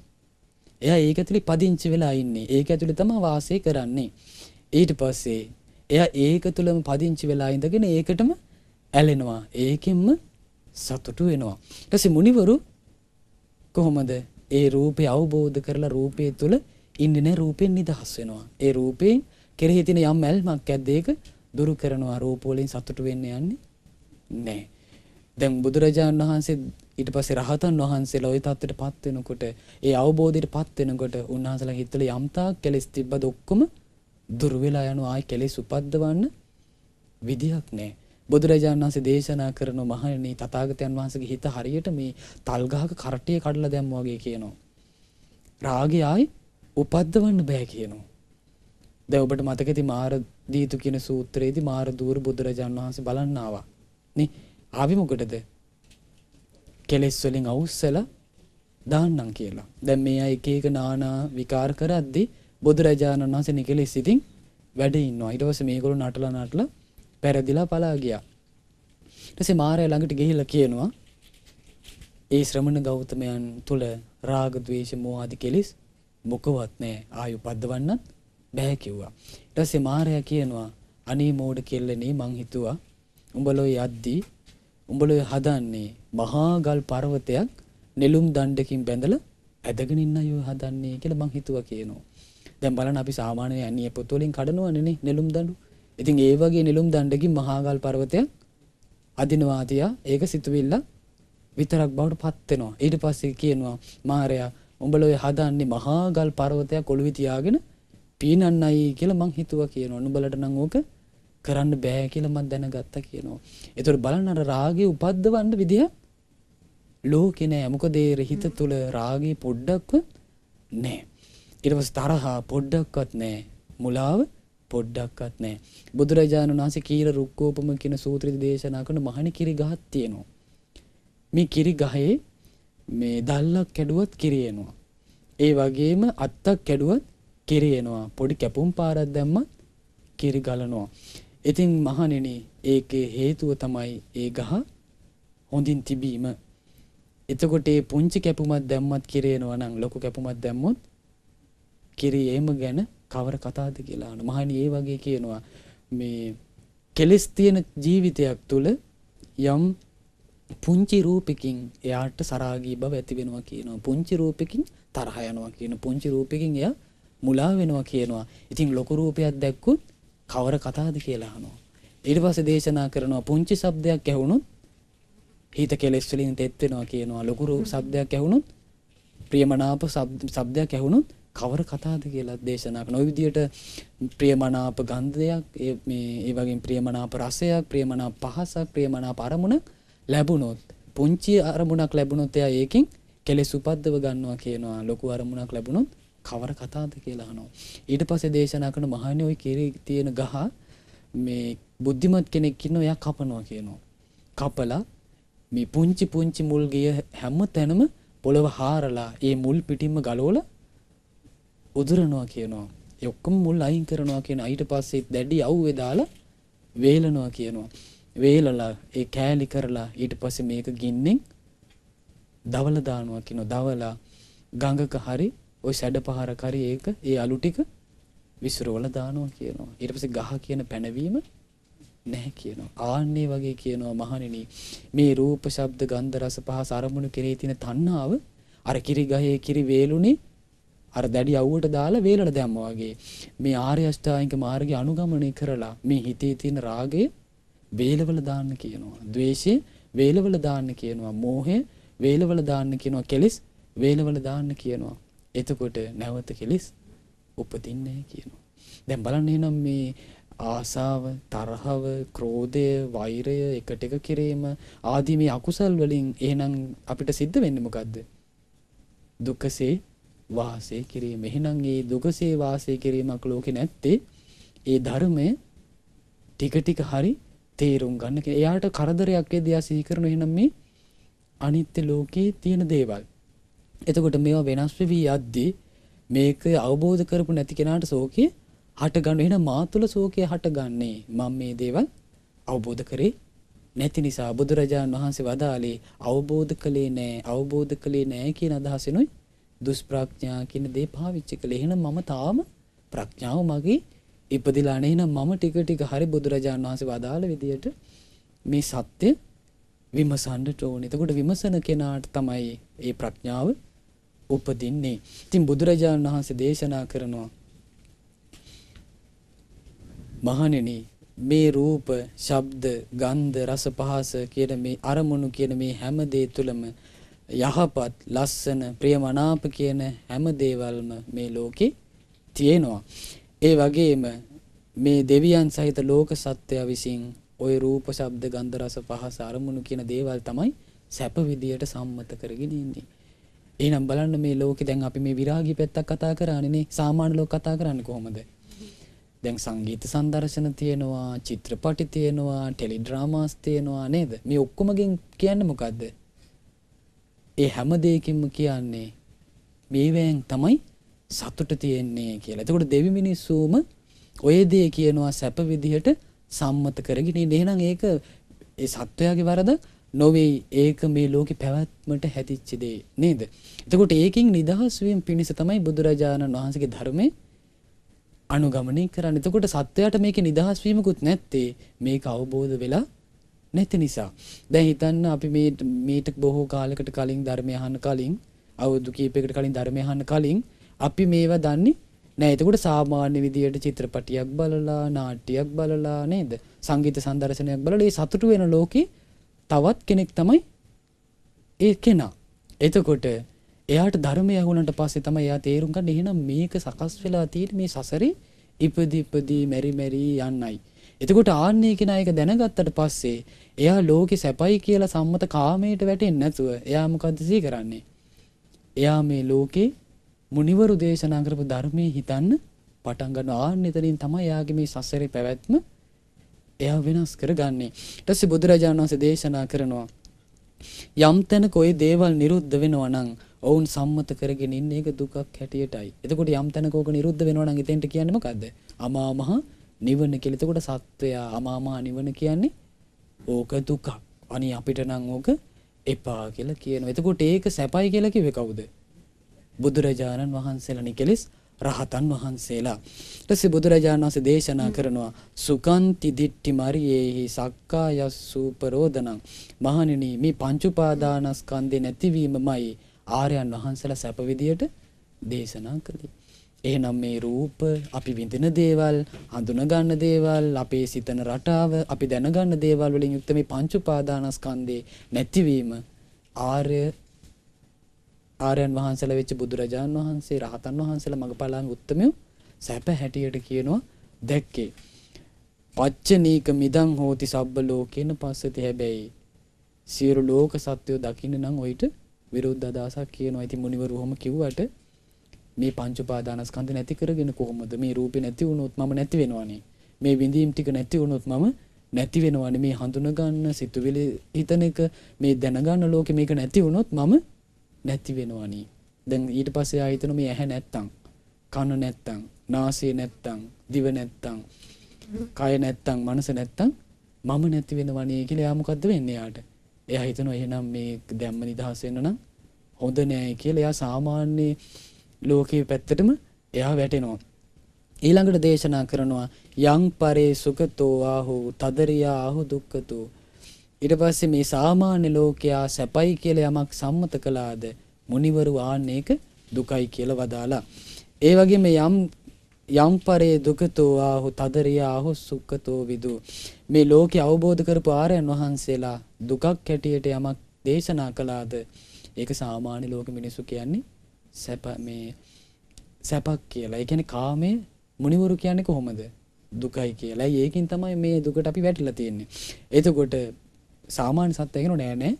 එයා ඒක ඇතුලේ පදිංචි වෙලා ඉන්නේ. ඒක ඇතුලේ තමයි වාසය කරන්නේ. ඊට පස්සේ එයා ඒක තුලම පදිංචි වෙලා ඉඳගෙන ඒකටම ඇලෙනවා. ඒකෙන්ම සතුටු වෙනවා. ඊට පස්සේ මුනිවරු කොහොමද ඒ රූපය අවබෝධ කරලා රූපය තුල ඉන්නේ නැහැ රූපෙන් නිදහස් වෙනවා. ඒ රූපේ කෙරෙහි තියෙන යම් ඇල්මක් ඇද්ද ඒක දුරු කරනවා. රූප වලින් සතුටු වෙන්න යන්නේ නැහැ. දැන් බුදුරජාණන් වහන්සේ ඊට පස්සේ රහතන් වහන්සේලා ওই தත්ත්වයට පත් වෙනකොට ඒ අවබෝධයට පත් වෙනකොට උන්වහන්සේලා හිතල යම්තාක් කෙලෙස් තිබ්බද ඔක්කොම දුර වෙලා යන ආයි කෙලෙස් උපද්දවන්න විදිහක් නැහැ. බුදුරජාණන් වහන්සේ දේශනා කරන මහණෙනි තථාගතයන් වහන්සේගේ හිත හරියට මේ තල් ගහක කරටිය කඩලා දැම්ම වගේ කියනවා. රාගය ආයි උපද්දවන්න බෑ කියනවා. දැන් ඔබට මතකයි මාර දීතු කියන සූත්‍රයේදී මාර දූර බුදුරජාණන් වහන්සේ බලන්න ආවා. නේ ආවි මොකටද? කෙලෙස් වලින් අවුස්සලා දාන්නම් කියලා. දැන් මේ අය එක එක නානා විකාර කරද්දී බුදුරජාණන් වහන්සේ නිකලෙස් ඉතින් වැඩ ඉන්නවා. ඊට පස්සේ මේගොල්ලෝ නටලා නටලා පෙරදිලා පලා ගියා. ඊට පස්සේ මාරය ළඟට ගිහිල්ලා කියනවා ඒ ශ්‍රමණ ගෞතමයන් තුල රාග, ద్వේෂ, මෝහ ආදී කෙලෙස් මොකවත් නැහැ. ආයු පද්දවන්නත් බෑ කිව්වා. ඊට පස්සේ මාරය කියනවා අනේ මෝඩ කෙල්ලනේ මං හිතුවා උඹලෝ යද්දී උඹලෝ හදන්නේ මහා ගල් පර්වතයක් නෙළුම් දණ්ඩකින් බැඳලා ඇදගෙන ඉන්න අය හදන්නේ කියලා මං හිතුවා කියනවා. දැන් බලන්න අපි සාමාන්‍ය ඇණිය පොත් වලින් කඩනවනේ නෙළුම් දඬු. ඉතින් ඒ වගේ නෙළුම් දණ්ඩකින් මහා ගල් පර්වතයක් අදිනවා තියා ඒක සිතුවිල්ල විතරක් බවට පත් වෙනවා. ඊට පස්සේ කියනවා මාරයා උඹලෝ හදන්නේ මහා ගල් පර්වතයක් ඔළුවේ තියාගෙන පීනන්නයි කියලා මං හිතුවා කියනවා. නුඹලට නම් ඕක කරන්න බෑ කියලා මම දැනගත්තා කියනවා. ඒතකොට බලන්න අර රාගේ උපද්දවන්න විදිය ලෝකේ නෑ. මොකද ඒ රහිත තුල රාගේ පොඩ්ඩක්වත් නෑ. ඊට පස්සේ තරහා පොඩ්ඩක්වත් නෑ. මුලාව පොඩ්ඩක්වත් නෑ. බුදුරජාණන් වහන්සේ කීර රුක්කෝපම කියන සූත්‍රය දේශනා කරන මහණ කිරි ගහක් තියෙනවා. මේ කිරි ගහේ මේ දල්ලක් කැඩුවත් කිරියනවා. ඒ වගේම අත්තක් කැඩුවත් කිරියනවා. පොඩි කැපුම් පාරක් දැම්මත් කිරි ගලනවා. ඉතින් මහණෙනි ඒකේ හේතුව තමයි ඒ ගහ හොඳින් තිබීම. එතකොට ඒ පුංචි කැපුමක් දැම්මත් කිරේනවා නම් ලොකු කැපුමක් දැම්මොත් කිරි එහෙම ගැන කවර කතාද කියලා අහන. මහණි ඒ වගේ කියනවා මේ කෙලස් තියෙන ජීවිතයක් තුල යම් පුංචි රූපකින් එයාට සරාගී බව ඇති වෙනවා කියනවා. පුංචි රූපකින් තරහ යනවා කියන පුංචි රූපකින් එයා මුලා වෙනවා කියනවා. ඉතින් ලොකු රූපයක් දැක්කොත් කවර කතාද කියලා අහනවා. ඊට පස්සේ දේශනා කරනවා පුංචි શબ્දයක් ඇහුණොත් හිත කෙලෙස් වලින් තෙත් වෙනවා කියනවා. ලොකු શબ્දයක් ඇහුණොත් ප්‍රියමනාප શબ્දයක් ඇහුණොත් කවර කතාද කියලා දේශනා කරන. ওই විදිහට ප්‍රියමනාප ගන්ධයක්, ඒ මේ ඒ වගේම ප්‍රියමනාප රසයක්, ප්‍රියමනාප පහසක්, ප්‍රියමනාප අරමුණක් ලැබුණොත් පුංචි අරමුණක් ලැබුණොත් එයා ඒකෙන් කෙලෙස් උපද්දව ගන්නවා කියනවා. ලොකු අරමුණක් ලැබුණොත් කවර කතාද කියලා අහනවා. ඊට පස්සේ දේශනා කරන මහණෙනි ওই කෙරේ තියෙන ගහ මේ බුද්ධිමත් කෙනෙක් ඉන්න එයා කපනවා කියනවා. කපලා මේ පුංචි පුංචි මුල් ගිය හැම තැනම පොළව හාරලා ඒ මුල් පිටින්ම ගලවලා උදුරනවා කියනවා. ඒ ඔක්කොම මුල් අයින් කරනවා කියන ඊට පස්සේ දැඩි අවුවේ දාලා වේලනවා කියනවා. වේලලා ඒ කෑලි කරලා ඊට පස්සේ මේක ගින්නෙන් දවල දානවා කියනවා. දවලා ගඟක හරි ওই සැඩ පහර කරි ඒක ඒ අලු ටික විසිරවල දානවා කියනවා ඊට පස්සේ ගහ කියන පැනවීම නැහැ කියනවා ආන්නේ වගේ කියනවා මහණෙනි මේ රූප ශබ්ද ගන්ධ රස පහස අරමුණු කෙරේ තියෙන තණ්හාව අර කිරි ගහේ කිරි වේලුනේ අර දැඩි අවුවට දාලා වේලන දැම්ම වගේ මේ ආර්ය අෂ්ටාංගික මාර්ගය අනුගමනය කරලා මේ හිතේ තියෙන රාගය වේලවල දාන්න කියනවා ද්වේෂය වේලවල දාන්න කියනවා මෝහය වේලවල දාන්න කියනවා කෙලෙස් වේලවල දාන්න කියනවා එතකොට නැවත කෙලෙස් උපදින්නේ කියනවා. දැන් බලන්න එහෙනම් මේ ආසාව, තරහව, ක්‍රෝධය, වෛරය එකට එක කිරීම ආදී මේ අකුසල් වලින් එහෙනම් අපිට සිද්ධ වෙන්නේ මොකද්ද? දුකසේ වාසය කිරීම. එහෙනම් මේ දුකසේ වාසය කිරීමක් ලෝකේ නැත්තේ ඒ ධර්මය ටික ටික හරි තේරුම් ගන්න කියලා. එයාට කරදරයක් එදියා සිහි කරන එහෙනම් මේ අනිත්‍ය ලෝකේ තියෙන දේවල්. එතකොට මේවා වෙනස් වෙවී යද්දී මේක අවබෝධ කරපු නැති කෙනාට ශෝකය හට ගන්න එහෙනම් මා තුළ ශෝකය හටගන්නේ මම මේ දේවල් අවබෝධ කරේ නැති නිසා බුදුරජාණන් වහන්සේ වදාළේ අවබෝධ කළේ නෑ අවබෝධ කළේ නෑ කියන අදහසිනුයි දුෂ්ප්‍රඥා කියන දේ පාවිච්චි කළේ එහෙනම් මම තාම ප්‍රඥාව මගේ ඉපදිලා නෑ එහෙනම් මම ටික ටික හරි බුදුරජාණන් වහන්සේ වදාළ විදියට මේ සත්‍ය විමසන්නට ඕනේ. එතකොට විමසන කෙනාට තමයි ඒ ප්‍රඥාව උපදින්නේ. ඉතින් බුදුරජාණන් වහන්සේ දේශනා කරනවා මහණෙනි මේ රූප, ශබ්ද, ගන්ධ, රස, පහස කියන මේ අරමුණු කියන මේ හැම දේ තුළම යහපත්, ලස්සන, ප්‍රියමනාප කියන හැම දේවල්ම මේ ලෝකේ තියෙනවා. ඒ වගේම මේ දෙවියන් සහිත ලෝක සත්වයා විසින් ওই රූප, ශබ්ද, ගන්ධ, රස, පහස අරමුණු කියන දේවල් තමයි සැප විදියට සම්මත කරගෙන ඉන්නේ. එහෙනම් බලන්න මේ ලෝකේ දැන් අපි මේ විරාගී පැත්තක් කතා කරානේ සාමාන්‍ය ලෝක කතා කරන්නේ කොහොමද? දැන් සංගීත සංදර්ශන තියෙනවා, චිත්‍රපටි තියෙනවා, ටෙලි ඩ්‍රාමාස් තියෙනවා නේද? මේ ඔක්කොමගෙන් කියන්නේ මොකද්ද? ඒ හැම දෙයකින්ම කියන්නේ මේවෙන් තමයි සතුට තියෙන්නේ කියලා. එතකොට දෙවි මිනිස්සුම ඔය දේ කියනවා සැප විදිහට සම්මත කරගෙන ඉන්නේ. එහෙනම් ඒක ඒ සත්වයාගේ වරදක් නොවෙයි ඒක මේ ලෝකෙ පැවැත්මට හැතිච්ච දේ නේද? එතකොට ඒකෙන් නිදහස් වීම පිණිස තමයි බුදුරජාණන් වහන්සේගේ ධර්මයේ අනුගමනය කරන්නේ. එතකොට සත්වයාට මේකේ නිදහස් වීමකුත් නැත්තේ මේක අවබෝධ වෙලා නැති නිසා. දැන් හිතන්න අපි මේ මේට බොහෝ කාලයකට කලින් ධර්මය අහන්න කලින් අවුරුදු කීපයකට කලින් ධර්මය අහන්න කලින් අපි මේවා දන්නේ නෑ. එතකොට සාමාන්‍ය විදියට චිත්‍රපටියක් බලලා නාට්‍යයක් බලලා නේද? සංගීත සංදර්ශනයක් බලලා ඒ සතුටු වෙන ලෝකේ තවත් කෙනෙක් තමයි ඒ කෙනා. එතකොට එයාට ධර්මය ඇහුණට පස්සේ තමයි එයා තේරුම් ගන්න එහෙනම් මේක සකස් වෙලා තියෙන මේ සසරේ ඉපදි ඉපදි මෙරි මෙරි යන්නයි. එතකොට ආන්නේ කෙනා ඒක දැනගත්තට පස්සේ එයා ලෝකෙ සැපයි කියලා සම්මත කාමයට වැටෙන්නේ නැතුව එයා මොකද්ද සී කරන්නේ? එයා මේ ලෝකේ මුනිවරු දේශනා කරපු ධර්මයේ හිතන්න පටන් ගන්න ආන්න එතනින් තමයි එයාගේ මේ සසරේ පැවැත්ම එයා වෙනස් කරගන්නේ. ඊට පස්සේ බුදුරජාණන් වහන්සේ දේශනා කරනවා යම් තැනක ওই දේවල් නිරුද්ධ වෙනවා නම් ඔවුන් සම්මත කරගෙන ඉන්න එක දුකක් හැටියටයි. එතකොට යම් තැනක ඕක නිරුද්ධ වෙනවා නම් එතෙන්ට කියන්නේ මොකද්ද? අමාමහ නිවන කියලා. එතකොට සත්වයා අමාමහ නිවන කියන්නේ ඕක දුකක්. අනේ අපිට නම් ඕක එපා කියලා කියනවා. එතකොට ඒක සැපයි කියලා කිව්වේ කවුද? බුදුරජාණන් වහන්සේලානි කෙලස් රහතන් වහන්සේලා. ඊටසේ බුදුරජාණන් වහන්සේ දේශනා කරනවා සුකන්ති දිට්ටි මරියේහි සක්කායස්සූපරෝධනං මහණෙනි මේ පංච උපාදානස්කන්ධේ නැතිවීමමයි ආර්යයන් වහන්සේලා සැප විදියට දේශනා කළේ. එහෙනම් මේ රූප අපි විඳින දේවල් හඳුන ගන්න දේවල් අපේ සිතන රටාව අපි දැනගන්න දේවල් වලින් යුක්ත මේ පංච උපාදානස්කන්ධේ නැතිවීම ආර්ය ආර්යයන් වහන්සේලා වෙච්ච බුදුරජාන් වහන්සේ රහතන් වහන්සේලා මගපලාන් උත්තමයෝ සැප හැටියට කියනවා දැක්කේ. පච්චනීක මිදං හෝති සබ්බ ලෝකේන පස්සති හැබැයි සියලු ලෝක සත්වය දකින්න නම් ඔయిత විරුද්ධ අදහසක් කියනවා. ඉතින් මුනිවරු ඔහොම කිව්වට මේ පංච උපාදානස්කන්ධ නැති කරගෙන කොහොමද මේ රූපේ නැති වුණොත් මම නැති වෙනවනේ. මේ විඳීම් ටික නැති වුණොත් මම නැති වෙනවනේ. මේ හඳුනගන්න සිතුවිලි හිතන එක මේ දැනගන්න ලෝකෙ මේක නැති වුණොත් මම නැති වෙනවනේ. දැන් ඊට පස්සේ ආ හිතන මේ ඇහැ නැත්තම්, කන නැත්තම්, නාසය නැත්තම්, දිව නැත්තම්, කය නැත්තම්, මනස නැත්තම් මම නැති වෙනවනේ කියලා එයා මොකද්ද වෙන්නේ යාට? එයා හිතනවා එහෙනම් මේ දැම්ම නිදහස් වෙන්න නම් හොඳ නෑ කියලා එයා සාමාන්‍ය ලෝකයේ පැත්තටම එයා වැටෙනවා. ඊළඟට දේශනා කරනවා යං පරේ සුගතෝ ආහු තදරියාහු දුක්ඛතෝ ඊට පස්සේ මේ සාමාන්‍ය ලෝකයා සැපයි කියලා යමක් සම්මත කළාද මුනිවරු ආන්නේක දුකයි කියලා වදාලා. ඒ වගේම යම් යම් පරේ දුකතෝ ආහු තදරියාහු සුක්කතෝ විදු මේ ලෝකේ අවබෝධ කරපු ආර්යයන් වහන්සේලා දුකක් හැටියට යමක් දේශනා කළාද ඒක සාමාන්‍ය ලෝක මිනිසු කියන්නේ සැප මේ සැපක් කියලා. ඒ කියන්නේ කාමයේ මුනිවරු කියන්නේ කොහොමද? දුකයි කියලා. ඒකෙන් තමයි මේ දුකට අපි වැටිලා තියෙන්නේ. එතකොට සාමාන්‍ය සත්ත්වය කියනෝ නෑ නෑ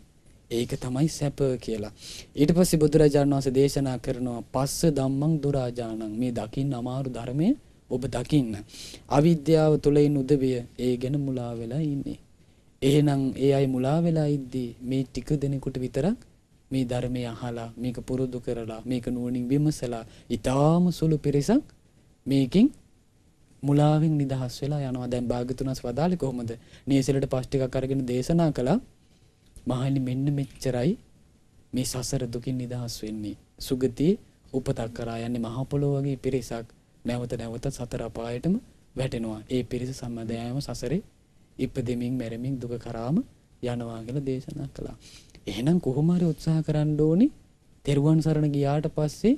ඒක තමයි සැප කියලා. ඊට පස්සේ බුදුරජාණන් වහන්සේ දේශනා කරනවා පස්ස ධම්මං දුරාජානං මේ දකින්න අමාරු ධර්මය ඔබ දකින්න. අවිද්‍යාව තුලින් උදවිය ඒ ගැන මුලා වෙලා ඉන්නේ. එහෙනම් ඒ අය මුලා වෙලා ඉද්දී මේ ටික දෙනෙකුට විතරක් මේ ධර්මය අහලා මේක පුරුදු කරලා මේක නුවණින් විමසලා ඊටාම සුළු පිරිසක් මේකෙන් මුලාවෙන් නිදහස් වෙලා යනවා දැන් භාගතුනස් වදාලි කොහොමද නියසලට පස්්ටිකක් අරගෙන දේශනා කළා මහනි මෙන්න මෙච්චරයි මේ සසර දුකින් නිදහස් වෙන්නේ සුගතිය උපතක් කරා යන්නේ මහපොළොව වගේ පිරිසක් නැවත නැවත සතර අපායටම වැටෙනවා ඒ පිරිස සම්මදයම සසරේ ඉපදෙමින් මැරමින් දුක කරාම යනවා කියලා දේශනා කළා එහෙනම් කොහොම හරි උත්සාහ කරන්න ඕනේ තෙරුවන් සරණ ගියාට පස්සේ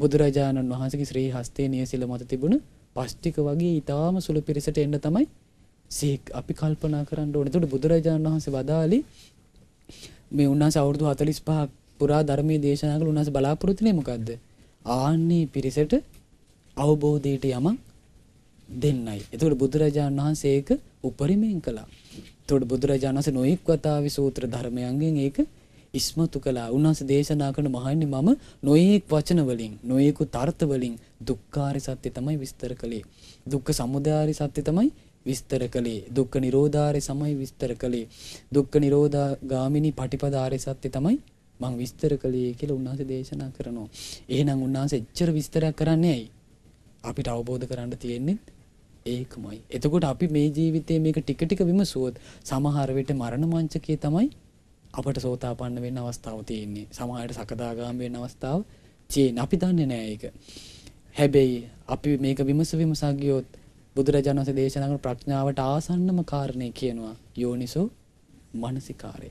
බුදුරජාණන් වහන්සේගේ ශ්‍රී හස්තේ නියසිල මත තිබුණ පස්්ටික වගේ ඉතාම සුළු පිරිසට එන්න තමයි සේක් අපි කල්පනා කරන්න ඕන තුට බුදුරජාණන් වහන්සේ වදාලි මේ උන්නාස අවුරදු හතලිස් පහ පුරා ධර්මය දේශනාකල උනස බලාපොරොතිනය මොකක්ද ආන්නේ පිරිසට අවබෝධයට යමක් දෙන්නයි. එතුට බුදුරජාණන් වහන්සේක උපරිමයෙන් කලා. තොට බුදුරජාණන්ස නොයෙක් වතාව සූත්‍ර ධර්මයන්ගෙන් ඒක ඉස්මතු කළා. උන්වහන්සේ දේශනා කරන මහන්නේ මම නොයේක් වචන වලින්, නොයේකු තර්ථ වලින් දුක්ඛාරි සත්‍ය තමයි විස්තර කළේ. දුක්ඛ සමුදයාරි සත්‍ය තමයි විස්තර කළේ. දුක්ඛ නිරෝධාරි සමයි විස්තර කළේ. දුක්ඛ නිරෝධා ගාමිනී පටිපදාරි සත්‍ය තමයි මං විස්තර කළේ කියලා උන්වහන්සේ දේශනා කරනවා. එහෙනම් උන්වහන්සේ එච්චර විස්තරයක් කරන්නේ ඇයි? අපිට අවබෝධ කරගන්න තියෙන්නේ ඒකමයි. එතකොට අපි මේ ජීවිතේ මේක ටික ටික විමසුවොත් සමහර විට මරණ මංචකයේ තමයි අපට සෝතාපන්න වෙන්න අවස්ථාව තියෙන්නේ. සමහරට සකදාගාමී වෙන්න අවස්ථාව තියෙන. අපි දන්නේ නෑ ඒක. හැබැයි අපි මේක විමස විමසා ගියොත් බුදුරජාණන් වහන්සේ දේශනා කරන ප්‍රඥාවට ආසන්නම කාරණේ කියනවා යෝනිසෝ මනසිකාරය.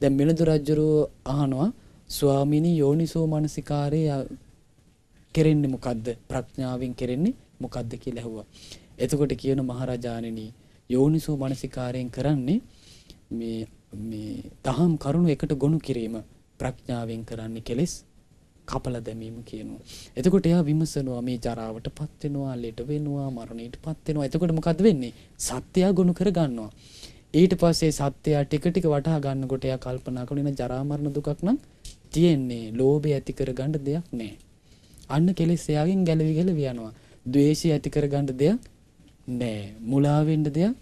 දැන් මිනදු රජුරෝ අහනවා ස්වාමිනී යෝනිසෝ මනසිකාරය කෙරෙන්නේ මොකද්ද? ප්‍රඥාවෙන් කෙරෙන්නේ මොකද්ද කියලා ඇහුවා. එතකොට කියන මහරජාණෙනි යෝනිසෝ මනසිකාරයෙන් කරන්නේ මේ මේ දහම් කරුණු එකට ගොනු කිරීම ප්‍රඥාවෙන් කරන්නේ කෙලෙස් කපල දැමීම කියනවා. එතකොට එයා විමසනවා මේ ජරාවට පත් වෙනවා, ලෙඩ වෙනවා, මරණයට පත් වෙනවා. එතකොට මොකද වෙන්නේ? සත්‍යය ගොනු කර ගන්නවා. ඊට පස්සේ සත්‍යය ටික ටික වටහා ගන්නකොට එයා කල්පනා කරන ජරා මරණ දුකක් නම් තියෙන්නේ. ලෝභය ඇති කර ගන්න දෙයක් නැහැ. අන්න කෙලෙස් එයාගෙන් ගැලවි ගැලවි යනවා. ද්වේෂය ඇති කර ගන්න දෙයක් නැහැ. මුලා වෙන්න දෙයක්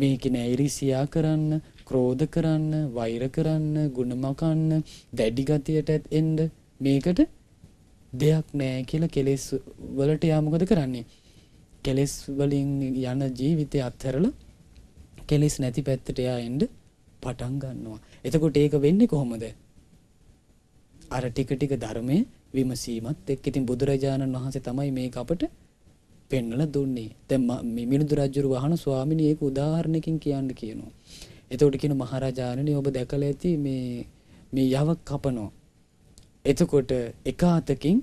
මේක නෑ ඉරිසියා කරන්න ක්‍රෝධ කරන්න, වෛර කරන්න, ගුණමකන්න, දැඩි ගතියටත් එන්න මේකට දෙයක් නෑ කියලා කෙලෙස් වලට යා මොකද කරන්නේ? කෙලෙස් වලින් යන ජීවිතය අත්හැරලා කෙලෙස් නැති පැත්තට යා එන්න පටන් ගන්නවා. එතකොට ඒක වෙන්නේ කොහොමද? අර ටික ටික ධර්මයේ විමසීමත් එක්ක ඉතින් බුදුරජාණන් වහන්සේ තමයි මේක අපට පෙන්වලා දුන්නේ. දැන් මිනුදු රජුරු වහන ස්වාමිනේ ඒක උදාහරණකින් කියන්න කියනවා. එතකොට කියන මහරජාණනි ඔබ දැකලා ඇති මේ මේ යව කපනවා. එතකොට එක අතකින්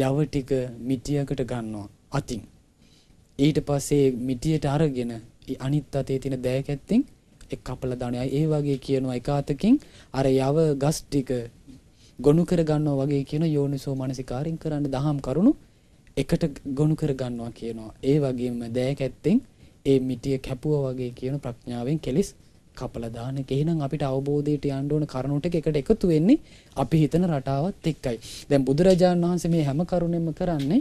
යව ටික මිටියකට ගන්නවා අතින්. ඊට පස්සේ මිටියට අරගෙන අනිත් අතේ තියෙන දෑක ඇත්තෙන් එක කපලා දානවා. ඒ වගේ කියනවා එක අතකින් අර යව ගස් ටික ගොනු කර ගන්නවා වගේ කියන යෝනිසෝ මනසිකාරින් කරන්න දහම් කරුණු එකට ගොනු කර ගන්නවා කියනවා. ඒ වගේම දෑක ඇත්තෙන් ඒ මිටිය කැපුවා වගේ කියන ප්‍රඥාවෙන් කෙලිස් කපලා දාන එක. එහෙනම් අපිට අවබෝධයට යන්න ඕන කරුණු ටික එකට එකතු වෙන්නේ අපි හිතන රටාවත් එක්කයි. දැන් බුදුරජාණන් වහන්සේ මේ හැම කරුණෙම කරන්නේ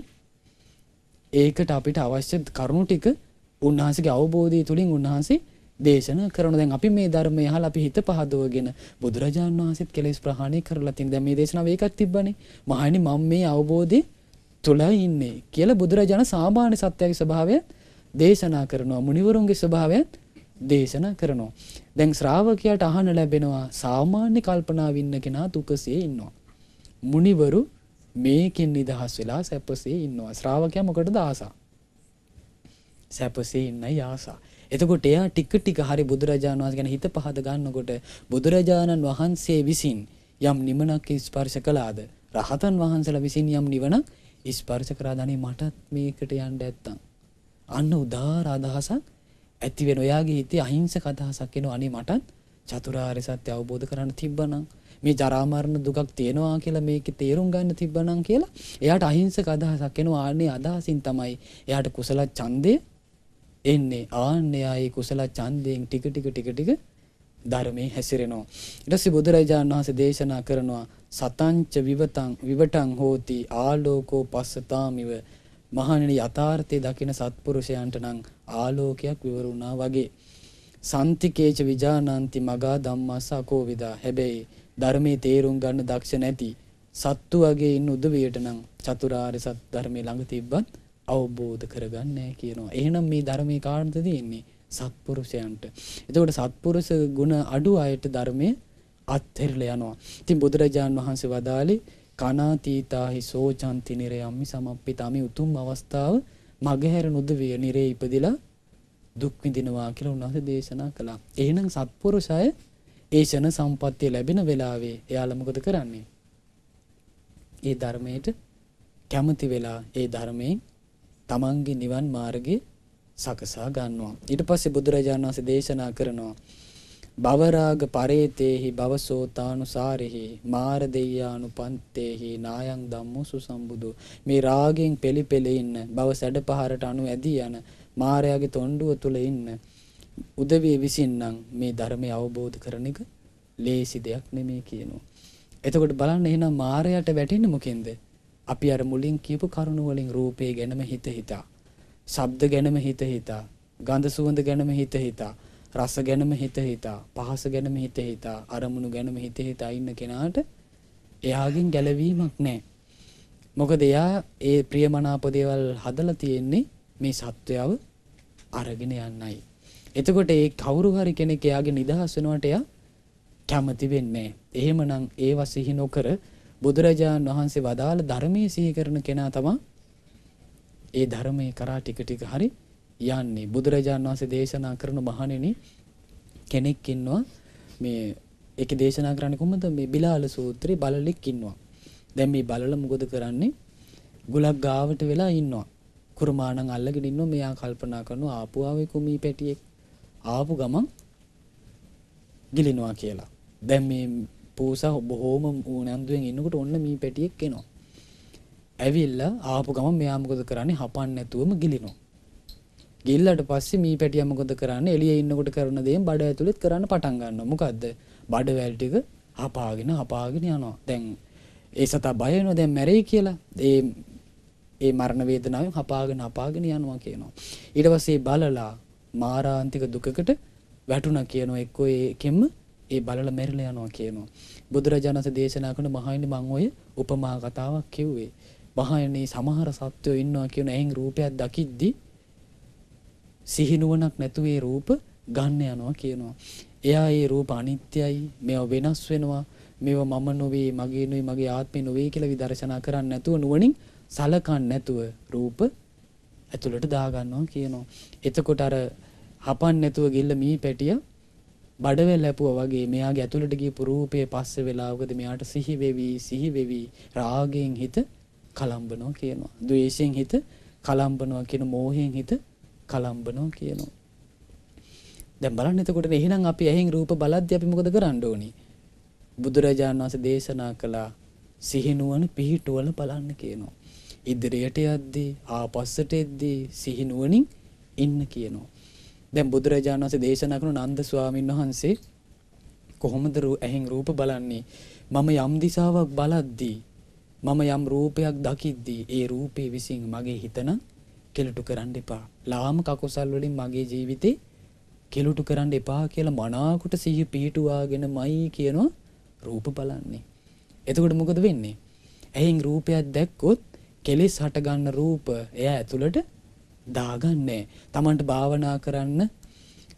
ඒකට අපිට අවශ්‍ය කරුණු ටික උන්වහන්සේගේ අවබෝධය තුලින් උන්වහන්සේ දේශනා කරන දැන් අපි මේ ධර්මය අහලා අපි හිත පහදවගෙන බුදුරජාණන් වහන්සේත් කෙලෙස් ප්‍රහාණය කරලා තින් දැන් මේ දේශනාව ඒකක් තිබ්බනේ මහණනි මම මේ අවබෝධය තුලයි ඉන්නේ කියලා බුදුරජාණන් සාමාන්‍ය සත්‍යයේ ස්වභාවය දේශනා කරනවා මුනිවරුන්ගේ ස්වභාවය දේශනා කරනවා දැන් ශ්‍රාවකයාට අහන ලැබෙනවා සාමාන්‍ය කල්පනාව ඉන්න කෙනා දුකසේ ඉන්නවා. මුනිවරු මේකෙන් නිදහස් වෙලා සැපසේ ඉන්නවා. ශ්‍රාවකයා මොකටද ආසා? සැපසේ ඉන්නයි ආසා. එතකොට එයා ටික ටික හරි බුදුරජාණන් වහන්සේ ගැන හිත පහද ගන්නකොට බුදුරජාණන් වහන්සේ විසින් යම් නිමනක් ස්පර්ශ කළාද රහතන් වහන්සේලා විසින් යම් නිවනක් ස්පර්ශ කරා දනේ මටත් මේකට යන්න ඇත්තම් අන්න උදාර අදහසක් ඇති වෙන ඔයාගේ හිතේ අහිංසක අදහසක් එනවා අනේ මටත් චතුරාර්ය සත්‍ය අවබෝධ කරන්න තිබ්බනම් මේ ජරා මරණ දුකක් තියෙනවා කියලා මේකේ තේරුම් ගන්න තිබ්බනම් කියලා එයාට අහිංසක අදහසක් එනවා ආන්නේ අදහසින් තමයි එයාට කුසල ඡන්දය එන්නේ ආන්නේ ආයේ කුසල ඡන්දයෙන් ටික ටික ටික ටික ධර්මයේ හැසිරෙනවා ඊට පස්සේ බුදුරජාණන් වහන්සේ දේශනා කරනවා සතංච විවතං විවටං හෝති ආලෝකෝ පස්සතාමිව මහණෙනි යථාර්ථයේ දකින සත්පුරුෂයන්ට නම් ආලෝකයක් විවරුණා වගේ. සන්තිකේච විජානන්ති මගා ධම්මස්ස අකෝවිදා. හැබැයි ධර්මයේ තේරුම් ගන්න දක්ෂ නැති සත්තු වගේ ඉන්න උදවියට නම් චතුරාර්ය සත්‍ය ධර්මයේ ළඟ තිබ්බත් අවබෝධ කරගන්නේ කියනවා. එහෙනම් මේ ධර්මයේ කාණ්ඩ තියෙන්නේ සත්පුරුෂයන්ට. එතකොට සත්පුරුෂ ගුණ අඩු අයට ධර්මයේ අත්හැරලා යනවා. ඉතින් බුදුරජාන් වහන්සේ වදාළේ කනාතීතාහි සෝචන්ති නිරයම්මි සමප්පිතමි උතුම් අවස්ථාව මගහැර නොදවිය නිරේ ඉපදිලා දුක් විඳිනවා කියලා උන්වහන්සේ දේශනා කළා. එහෙනම් සත්පුරුෂය ඒ ෂණ සම්පත්තිය ලැබෙන වෙලාවේ එයාලා මොකද කරන්නේ? ඒ ධර්මයට කැමති වෙලා ඒ ධර්මයෙන් තමන්ගේ නිවන් මාර්ගය සකසා ගන්නවා. ඊට පස්සේ බුදුරජාණන් වහන්සේ දේශනා කරනවා භවරාග පරේතේහි භවසෝතානුසාරෙහි මාර දෙය්‍යානුපන්තේහි නායං ධම්මෝ සුසම්බුදු මේ රාගෙන් පෙලිපෙලි ඉන්න භව සැඩ පහරට අනු ඇදී යන මායාගේ තොණ්ඩුව තුල ඉන්න උදවිය විසින්නම් මේ ධර්මය අවබෝධ කරන එක ලේසි දෙයක් නෙමේ කියනවා. එතකොට බලන්න එහෙනම් මායයට වැටෙන්නේ මොකෙන්ද? අපි අර මුලින් කියපු කරුණ වලින් රූපේ ගැනම හිත හිතා, ශබ්ද ගැනම හිත හිතා, ගන්ධ සුවඳ ගැනම හිත හිතා රස ගැනම හිත හිතා පහස ගැනම හිත හිතා අරමුණු ගැනම හිත හිතා ඉන්න කෙනාට එයාගෙන් ගැලවීමක් නැහැ. මොකද එයා ඒ ප්‍රියමනාප දේවල් හදලා තියෙන්නේ මේ සත්වයව අරගෙන යන්නයි. එතකොට ඒ කවුරු හරි කෙනෙක් එයාගේ නිදහස් වෙනවට එයා කැමති වෙන්නේ එහෙමනම් ඒව සිහි නොකර බුදුරජාණන් වහන්සේ වදාළ ධර්මයේ සිහි කරන කෙනා තමයි ඒ ධර්මයේ කරා ටික ටික හරි යන්නේ බුදුරජාණන් වහන්සේ දේශනා කරන මහණෙනි කෙනෙක් ඉන්නවා මේ ඒකේ දේශනා කරන්නේ කොහොමද මේ බිලාල සූත්‍රේ බලලෙක් ඉන්නවා දැන් මේ බලල මොකද කරන්නේ ගුලක් ගාවට වෙලා ඉන්නවා කුරුමානම් අල්ලගෙන ඉන්නවා මෙයා කල්පනා කරනවා ආපුවාවේ කුමී පැටියෙක් ආපු ගමන් ගිලිනවා කියලා දැන් මේ පූසා බොහෝම උනන්දුවෙන් ඉන්නකොට ඔන්න මී පැටියෙක් එනවා ඇවිල්ලා ආපු ගමන් මෙයා මොකද කරන්නේ හපන්න නැතුවම ගිලිනවා ගිල්ලට පස්සේ මේ පැටිය මොකද කරන්න එළිය ඉන්නකොට කරන දේ බඩ ඇතුළෙත් කරන්න පටන් ගන්න මොකද්ද බඩ වැල් ටික හපාගෙන හපාගෙන යනවා දැන් ඒ සතා බය වෙනවා දැන් මැරෙයි කියලා ඒ ඒ මරණ වේදනාවෙන් හපාගෙන හපාගෙන යනවා කියනවා ඊට පස්සේ බලලා මාරාන්තික දුකකට වැටුණා කියනවා එක්කෝ ඒකෙම ඒ බලලා මැරිලා යනවා කියනවා බුදුරජාණන්සේ දේශනා කරන මහයිනි මං ඔය උපමා කතාවක් කිව්වේ මහයනේ සමහර සත්වයෝ ඉන්නවා කියන ඇහෙන් රූපයක් දකිද්දී සිහිනුවණක් නැතුව ඒ රූප ගන්න යනවා කියනවා. එයා ඒ රූප අනිත්‍යයි, මේව වෙනස් වෙනවා, මේව මම නොවේ, මගේ නොවේ, මගේ ආත්මේ නොවේ කියලා විදර්ශනා කරන්නේ නැතුව නුවණින් සලකන්නේ නැතුව රූප ඇතුළට දාගන්නවා කියනවා. එතකොට අර හපන් නැතුව ගිල්ල මී පැටිය බඩවැල් ලැබුවා වගේ මෙයාගේ ඇතුළට ගියපු රූපයේ පස්සේ වෙලාවකද මෙයාට සිහි වෙවි සිහි වෙවි රාගයෙන් හිත කලම්බනවා කියනවා. ද්වේෂයෙන් හිත කලම්බනවා කියන මෝහයෙන් හිත කලම්බනවා කියනවා. දැන් බලන්න එතකොට එහෙනම් අපි ඇහෙන් රූප බලද්දී අපි මොකද කරන්න ඕනි? බුදුරජාණන් වහන්සේ දේශනා කළා සිහිනුවන පිහිටුවල බලන්න කියනවා. ඉදිරියට යද්දී ආපස්සට එද්දී සිහිනුවණින් ඉන්න කියනවා. දැන් බුදුරජාණන් වහන්සේ දේශනා කරන නන්ද ස්වාමීන් වහන්සේ කොහොමද ඇහෙන් රූප බලන්නේ? මම යම් දිසාවක් බලද්දී මම යම් රූපයක් දකිද්දී ඒ රූපේ විසින් මගේ හිතනම් කෙලුටු කරන්න එපා. ලාම කකුසල් වලින් මගේ ජීවිතේ කෙලුටු කරන්න එපා කියලා මනාකොට සිහි පිහිටුවාගෙන මයි කියනවා රූප බලන්නේ. එතකොට මොකද වෙන්නේ? ඇහෙන් රූපයක් දැක්කොත් කෙලෙස් හටගන්න රූප එයා ඇතුළට දාගන්නේ. Tamanට භාවනා කරන්න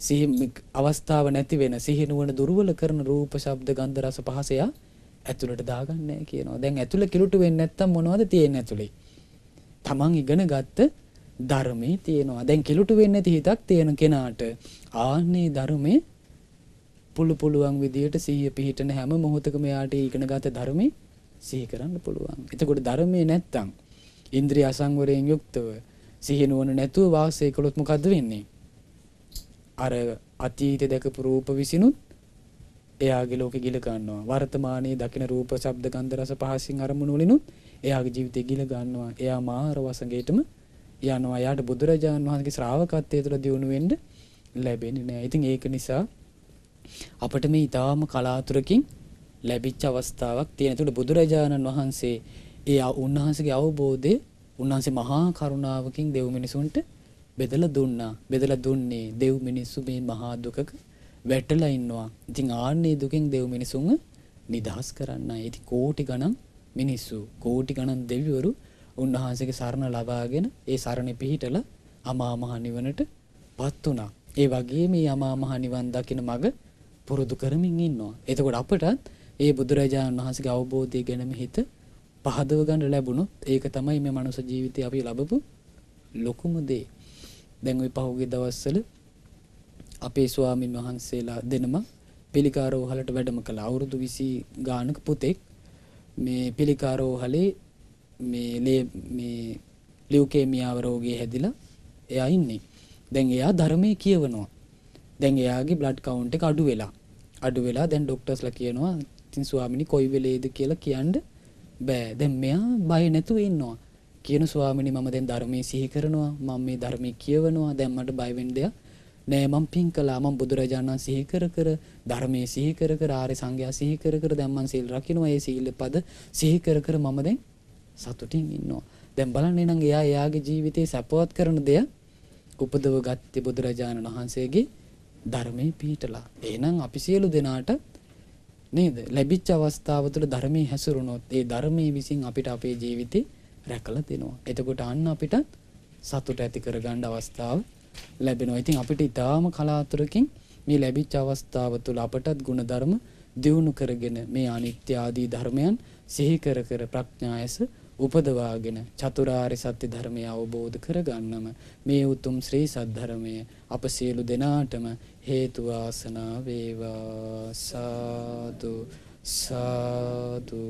සිහි අවස්ථාව නැති වෙන සිහිනුවන දුර්වල කරන රූප, ශබ්ද, ගන්ධ, රස, පහසය ඇතුළට දාගන්නේ කියනවා. දැන් ඇතුළ කිලුටු වෙන්නේ නැත්තම් මොනවද තියෙන්නේ ඇතුළේ? Taman ඉගෙන ගත්ත ධර්මයේ තියෙනවා. දැන් කිලුට වෙන්නේ නැති හිතක් තියෙන කෙනාට ආන්නේ ධර්මයේ පුළු පුළුවන් විදියට සිහිය පිහිටන හැම මොහොතකම යාට ඉගෙනගත ධර්මයේ සිහි කරන්න පුළුවන්. එතකොට ධර්මයේ නැත්තම් ඉන්ද්‍රිය අසංවරයෙන් යුක්තව සිහි නුවණ නැතුව වාසය කළොත් මොකද වෙන්නේ? අර අතීතේ දැකපු රූප විසිනුත් එයාගේ ලෝකෙ ගිල ගන්නවා. වර්තමානයේ දකින රූප, ශබ්ද, ගන්ධ, රස පහසින් අරමුණු වලිනුත් එයාගේ ජීවිතේ ගිල ගන්නවා. එයා මාර වසඟයටම යනවා යාට බුදුරජාණන් වහන්සේගේ ශ්‍රාවකත්වයේ තුල දියුණු වෙන්න ලැබෙන්නේ නැහැ. ඉතින් ඒක නිසා අපිට මේ ඊටාම කලාතුරකින් ලැබිච්ච අවස්ථාවක් තියෙන. ඒතකොට බුදුරජාණන් වහන්සේ ඒ උන්වහන්සේගේ අවබෝධය උන්වහන්සේ මහා කරුණාවකින් දෙව් මිනිසුන්ට බෙදලා දුන්නා. බෙදලා දුන්නේ දෙව් මිනිස්සු මේ මහා දුකක වැටලා ඉන්නවා. ඉතින් ආන්නේ දුකෙන් දෙව් මිනිසුන්ව නිදහස් කරන්නයි. ඉතින් කෝටි ගණන් මිනිස්සු කෝටි ගණන් දෙවිවරු උන්වහන්සේගේ සරණ ලබාගෙන ඒ සරණේ පිහිටලා අමා මහ නිවනටපත් වුණා. ඒ වගේ මේ අමා මහ නිවන් දකින මඟ පුරුදු කරමින් ඉන්නවා. එතකොට අපටත් ඒ බුදුරජාණන් වහන්සේගේ අවබෝධය ගැනම හිත පහදව ගන්න ලැබුණොත් ඒක තමයි මේ මනුස්ස ජීවිතේ අපි ලැබපු ලොකුම දේ. දැන් ওই පහුගිය දවස්වල අපේ ස්වාමින් වහන්සේලා දෙනම පිළිකාරෝහලට වැඩම කළ අවුරුදු 20 ගානක පුතෙක් මේ පිළිකාරෝහලේ මේ මේ ලියවකේමියාව රෝගයේ හැදිලා එයා ඉන්නේ. දැන් එයා ධර්මයේ කියවනවා. දැන් එයාගේ බ්ලඩ් කවුන්ට් එක අඩු වෙලා. අඩු වෙලා දැන් ඩොක්ටර්ස්ලා කියනවා ඉතින් ස්වාමිනී කොයි වෙලේද කියලා කියන්න බෑ. දැන් මෙයා බය නැතුව ඉන්නවා. කියන ස්වාමිනී මම දැන් ධර්මයේ සිහි කරනවා. මම මේ ධර්මයේ කියවනවා. දැන් මට බය වෙන්න දෙයක් නෑ මම පින් කළා මම බුදුරජාණන් සිහි කර කර ධර්මයේ සිහි කර කර ආර්ය සංඝයා සිහි කර කර දැන් මම සීල් රකින්නවා ඒ සීල පද සිහි කර කර මම දැන් සතුටින් ඉන්නවා. දැන් බලන්න නම් එයා එයාගේ ජීවිතේ සපවත් කරන දෙයක් උපදව ගත්තේ බුදුරජාණන් වහන්සේගේ ධර්මයේ පිහිටලා. එහෙනම් අපි සියලු දෙනාට නේද ලැබිච්ච අවස්ථාව තුළ ධර්මයේ හැසිරුණොත් ඒ ධර්මයේ විසින් අපිට අපේ ජීවිතේ රැකලා දෙනවා. එතකොට අන්න අපිට සතුට ඇති කරගන්න අවස්ථාව ලැබෙනවා. ඉතින් අපිට ඊටාම කලාතුරකින් මේ ලැබිච්ච අවස්ථාව තුළ අපටත් ಗುಣධර්ම දියුණු කරගෙන මේ අනිත්‍ය ආදී ධර්මයන් සිහි කර කර ප්‍රඥායස උපදවාගෙන චතුරාර්ය සත්‍ය ධර්මය අවබෝධ කරගන්නම මේ උතුම් ශ්‍රී සද්ධර්මය අප සියලු දෙනාටම හේතු වාසනා වේවා සාදු සාදු